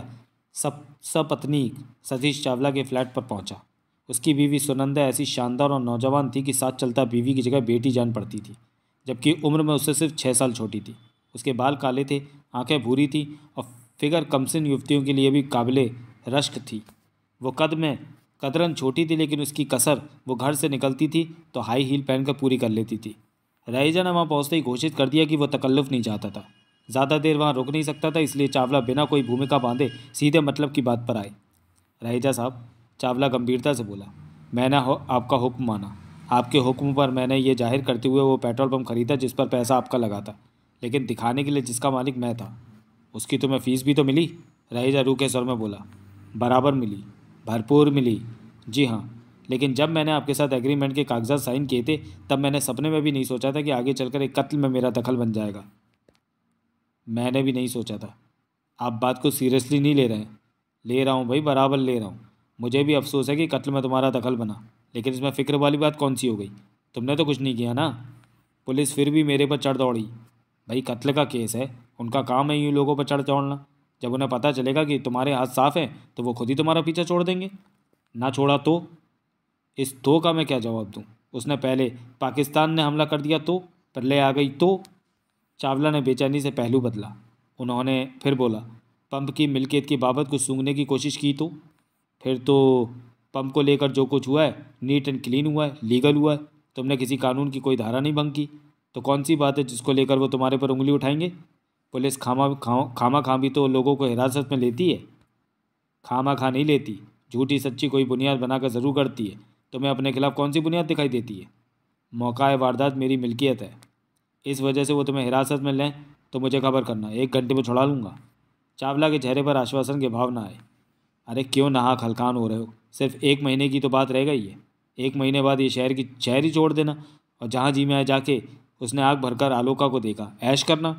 A: सब सपत्नी सतीश चावला के फ्लैट पर पहुंचा उसकी बीवी सुनंदा ऐसी शानदार और नौजवान थी कि साथ चलता बीवी की जगह बेटी जान पड़ती थी जबकि उम्र में उससे सिर्फ छः साल छोटी थी उसके बाल काले थे आंखें भूरी थी और फिगर कमसिन युवतियों के लिए भी काबिल रश्क थी वो कद में कदरन छोटी थी लेकिन उसकी कसर वो घर से निकलती थी तो हाई हील पहनकर पूरी कर लेती थी रहेजा ने वहाँ पहुँचते ही घोषित कर दिया कि वह तकल्लुफ़ नहीं चाहता था ज़्यादा देर वहाँ रुक नहीं सकता था इसलिए चावला बिना कोई भूमिका बांधे सीधे मतलब की बात पर आए रहेजा साहब चावला गंभीरता से बोला मैंने हो आपका हुक्म माना आपके हुक्म पर मैंने ये जाहिर करते हुए वो पेट्रोल पम्प खरीदा जिस पर पैसा आपका लगा था लेकिन दिखाने के लिए जिसका मालिक मैं था उसकी तुम्हें फ़ीस भी तो मिली रहेजा रूखे स्वर में बोला बराबर मिली भरपूर मिली जी हाँ लेकिन जब मैंने आपके साथ एग्रीमेंट के कागजात साइन किए थे तब मैंने सपने में भी नहीं सोचा था कि आगे चलकर एक कत्ल में मेरा दखल बन जाएगा मैंने भी नहीं सोचा था आप बात को सीरियसली नहीं ले रहे हैं ले रहा हूँ भाई बराबर ले रहा हूँ मुझे भी अफसोस है कि कत्ल में तुम्हारा दखल बना लेकिन इसमें फ़िक्र वाली बात कौन सी हो गई तुमने तो कुछ नहीं किया ना पुलिस फिर भी मेरे पर चढ़ दौड़ी भाई कत्ल का केस है उनका काम है यूँ लोगों पर चढ़ चौड़ना जब उन्हें पता चलेगा कि तुम्हारे हाथ साफ हैं तो वो खुद ही तुम्हारा पीछा छोड़ देंगे ना छोड़ा तो इस तो का मैं क्या जवाब दूँ उसने पहले पाकिस्तान ने हमला कर दिया तो पहले आ गई तो चावला ने बेचैनी से पहलू बदला उन्होंने फिर बोला पंप की मिल्कियत की बाबत कुछ सूंघने की कोशिश की तो फिर तो पंप को लेकर जो कुछ हुआ है नीट एंड क्लीन हुआ है लीगल हुआ है तुमने किसी कानून की कोई धारा नहीं भंग की तो कौन सी बात है जिसको लेकर वो तुम्हारे पर उंगली उठाएंगे पुलिस खामा खा खामा खाम भी तो लोगों को हिरासत में लेती है खामा खा नहीं लेती झूठी सच्ची कोई बुनियाद बनाकर ज़रूर करती है तुम्हें अपने खिलाफ़ कौन सी बुनियाद दिखाई देती है मौका वारदात मेरी मिल्कियत है इस वजह से वो तुम्हें हिरासत में लें तो मुझे खबर करना एक घंटे में छुड़ा लूँगा चावला के चेहरे पर आश्वासन के भाव ना आए अरे क्यों नहा खलकान हो रहे हो सिर्फ एक महीने की तो बात रह गई है एक महीने बाद ये शहर की शहर ही छोड़ देना और जहाँ जी में आए जाके उसने आग भरकर आलोका को देखा ऐश करना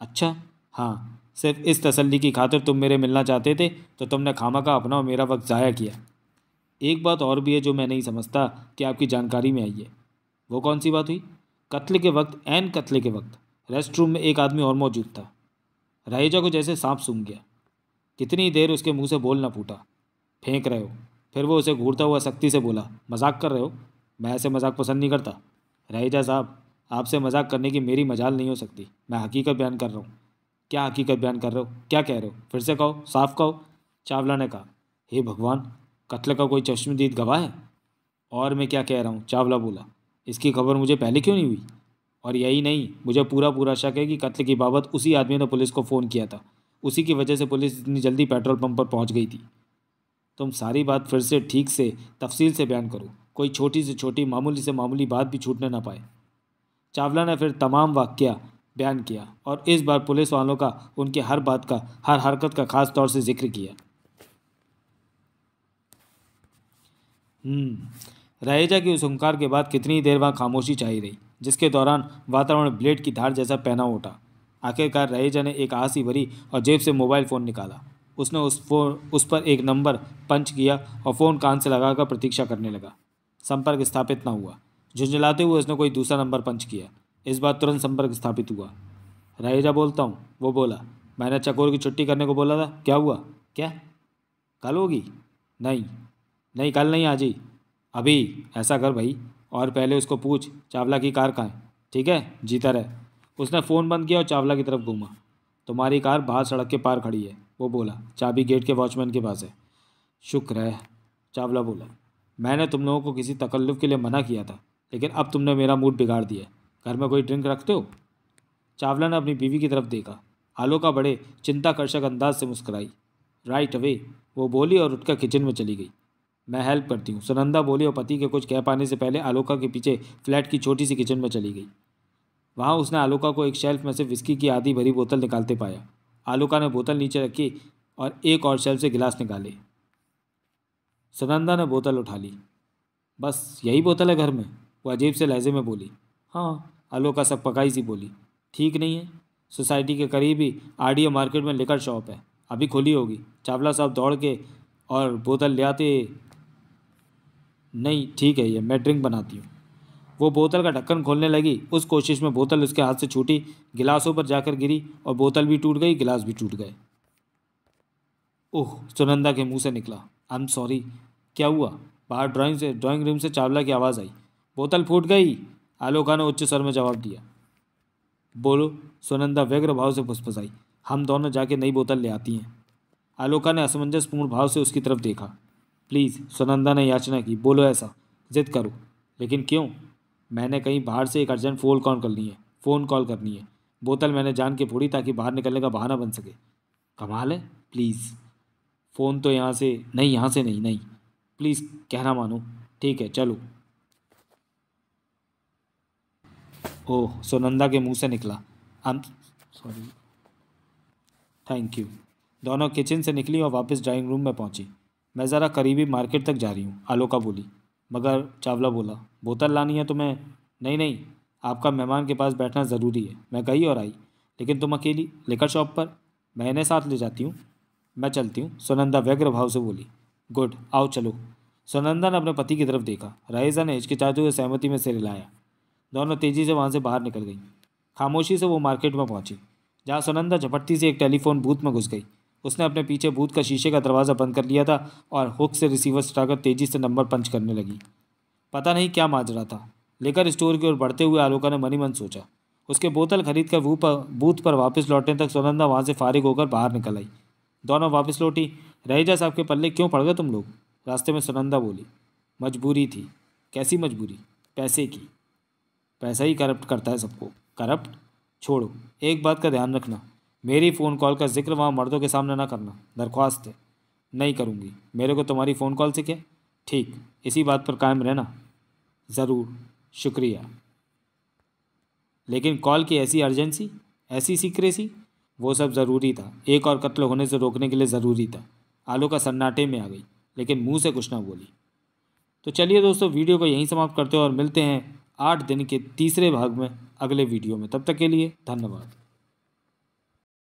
A: अच्छा हाँ सिर्फ इस तसल्ली की खातिर तुम मेरे मिलना चाहते थे तो तुमने खामा का अपना और मेरा वक्त ज़ाया किया एक बात और भी है जो मैं नहीं समझता कि आपकी जानकारी में आई है वो कौन सी बात हुई कत्ल के वक्त एन कत्ल के वक्त रेस्ट रूम में एक आदमी और मौजूद था रहेजा को जैसे सांप सूंघ गया कितनी देर उसके मुंह से बोल ना फूटा फेंक रहे हो फिर वो उसे घूरता हुआ सख्ती से बोला मजाक कर रहे हो मैं ऐसे मजाक पसंद नहीं करता रहेजा साहब आपसे मजाक करने की मेरी मजाल नहीं हो सकती मैं हकीकत बयान कर रहा हूँ क्या हकीकत बयान कर रहे हो क्या कह रहे हो फिर से कहो साफ कहो चावला ने कहा हे भगवान कत्ल का कोई चश्मदीद गवाह है और मैं क्या कह रहा हूँ चावला बोला इसकी खबर मुझे पहले क्यों नहीं हुई और यही नहीं मुझे पूरा पूरा शक है कि कत्ल की बाबत उसी आदमी ने पुलिस को फ़ोन किया था उसी की वजह से पुलिस इतनी जल्दी पेट्रोल पंप पर पहुंच गई थी तुम सारी बात फिर से ठीक से तफसील से बयान करो कोई छोटी से छोटी मामूली से मामूली बात भी छूटने ना पाए चावला ने फिर तमाम वाक्य बयान किया और इस बार पुलिस वालों का उनकी हर बात का हर हरकत का ख़ास तौर से जिक्र किया हम्म, रहेजा की उस हंकार के बाद कितनी देर वहाँ खामोशी चाहिए रही जिसके दौरान वातावरण ब्लेड की धार जैसा पहना उठा आखिरकार रहेजा ने एक आसी भरी और जेब से मोबाइल फ़ोन निकाला उसने उस फोन उस पर एक नंबर पंच किया और फ़ोन कान से लगाकर प्रतीक्षा करने लगा संपर्क स्थापित ना हुआ झुंझलाते हुए उसने कोई दूसरा नंबर पंच किया इस बार तुरंत संपर्क स्थापित हुआ रहेजा बोलता हूँ वो बोला मैंने चकोर की छुट्टी करने को बोला था क्या हुआ क्या कल होगी नहीं नहीं कल नहीं आ ही अभी ऐसा कर भाई और पहले उसको पूछ चावला की कार कहाँ ठीक है जीता रहे उसने फ़ोन बंद किया और चावला की तरफ घूमा तुम्हारी कार बाहर सड़क के पार खड़ी है वो बोला चाबी गेट के वॉचमैन के पास है शुक्र है चावला बोला मैंने तुम लोगों को किसी तकल्लुफ़ के लिए मना किया था लेकिन अब तुमने मेरा मूड बिगाड़ दिया घर में कोई ड्रिंक रखते हो चावला ने अपनी बीवी की तरफ देखा आलोका बड़े चिंताकर्षक अंदाज से मुस्कराई राइट अवे वो बोली और उठकर किचन में चली गई मैं हेल्प करती हूँ सुनंदा बोली और पति के कुछ कह पाने से पहले आलोका के पीछे फ्लैट की छोटी सी किचन में चली गई वहाँ उसने आलोका को एक शेल्फ में से विस्की की आधी भरी बोतल निकालते पाया आलोका ने बोतल नीचे रखी और एक और शेल्फ से गिलास निकाले सुनंदा ने बोतल उठा ली बस यही बोतल है घर में वो अजीब से लहजे में बोली हाँ आलोका सब पकाई सी बोली ठीक नहीं है सोसाइटी के करीब ही आरडीओ मार्केट में लेकर शॉप है अभी खुली होगी चावला साहब दौड़ के और बोतल ले आते नहीं ठीक है ये मैं ड्रिंक बनाती हूँ वो बोतल का ढक्कन खोलने लगी उस कोशिश में बोतल उसके हाथ से छूटी गिलासों पर जाकर गिरी और बोतल भी टूट गई गिलास भी टूट गए ओह सुनंदा के मुंह से निकला आई एम सॉरी क्या हुआ बाहर ड्राइंग से ड्राइंग रूम से चावला की आवाज़ आई बोतल फूट गई आलोका ने उच्च स्वर में जवाब दिया बोलो सुनंदा व्यग्र भाव से फुसफुसाई हम दोनों जाके नई बोतल ले आती हैं आलोका ने असमंजसपूर्ण भाव से उसकी तरफ देखा प्लीज़ सुनंदा ने याचना की बोलो ऐसा जिद करो लेकिन क्यों मैंने कहीं बाहर से एक अर्जेंट फ़ोन कॉल करनी है फ़ोन कॉल करनी है बोतल मैंने जान के फोड़ी ताकि बाहर निकलने का बहाना बन सके कमाल है प्लीज़ फ़ोन तो यहाँ से नहीं यहाँ से नहीं नहीं प्लीज़ कहना मानो ठीक है चलो ओह सुनंदा के मुंह से निकला अंत सॉरी थैंक यू दोनों किचन से निकली और वापस ड्राइंग रूम में पहुंची मैं ज़रा करीबी मार्केट तक जा रही हूँ आलोका बोली मगर चावला बोला बोतल लानी है तो मैं नहीं नहीं आपका मेहमान के पास बैठना ज़रूरी है मैं गई और आई लेकिन तुम अकेली लेकर शॉप पर मैं इन्हें साथ ले जाती हूँ मैं चलती हूँ सुनंदा व्यग्र भाव से बोली गुड आओ चलो सुनंदा ने अपने पति की तरफ देखा राइजा ने हिचकिचाते हुए सहमति में सिर हिलाया दोनों तेज़ी से वहाँ से बाहर निकल गई खामोशी से वो मार्केट में पहुँची जहाँ सुनंदा झपट्टी से एक टेलीफोन बूथ में घुस गई उसने अपने पीछे बूथ का शीशे का दरवाज़ा बंद कर लिया था और हुक से रिसीवर सटाकर तेज़ी से नंबर पंच करने लगी पता नहीं क्या माजरा था लेकर स्टोर की ओर बढ़ते हुए आलोका ने मनी मन सोचा उसके बोतल खरीद कर वो पर बूथ पर वापस लौटने तक सुनंदा वहाँ से फारिग होकर बाहर निकल आई दोनों वापस लौटी रहेजा साहब के पल्ले क्यों पड़ गए तुम लोग रास्ते में सुनंदा बोली मजबूरी थी कैसी मजबूरी पैसे की पैसा ही करप्ट करता है सबको करप्ट छोड़ो एक बात का ध्यान रखना मेरी फ़ोन कॉल का जिक्र वहाँ मर्दों के सामने ना करना दरख्वास्त है नहीं करूँगी मेरे को तुम्हारी फ़ोन कॉल से क्या ठीक इसी बात पर कायम रहना ज़रूर शुक्रिया लेकिन कॉल की ऐसी अर्जेंसी ऐसी सीक्रेसी वो सब ज़रूरी था एक और कत्ल होने से रोकने के लिए ज़रूरी था आलू का सन्नाटे में आ गई लेकिन मुंह से कुछ ना बोली तो चलिए दोस्तों वीडियो को यहीं समाप्त करते हैं और मिलते हैं आठ दिन के तीसरे भाग में अगले वीडियो में तब तक के लिए धन्यवाद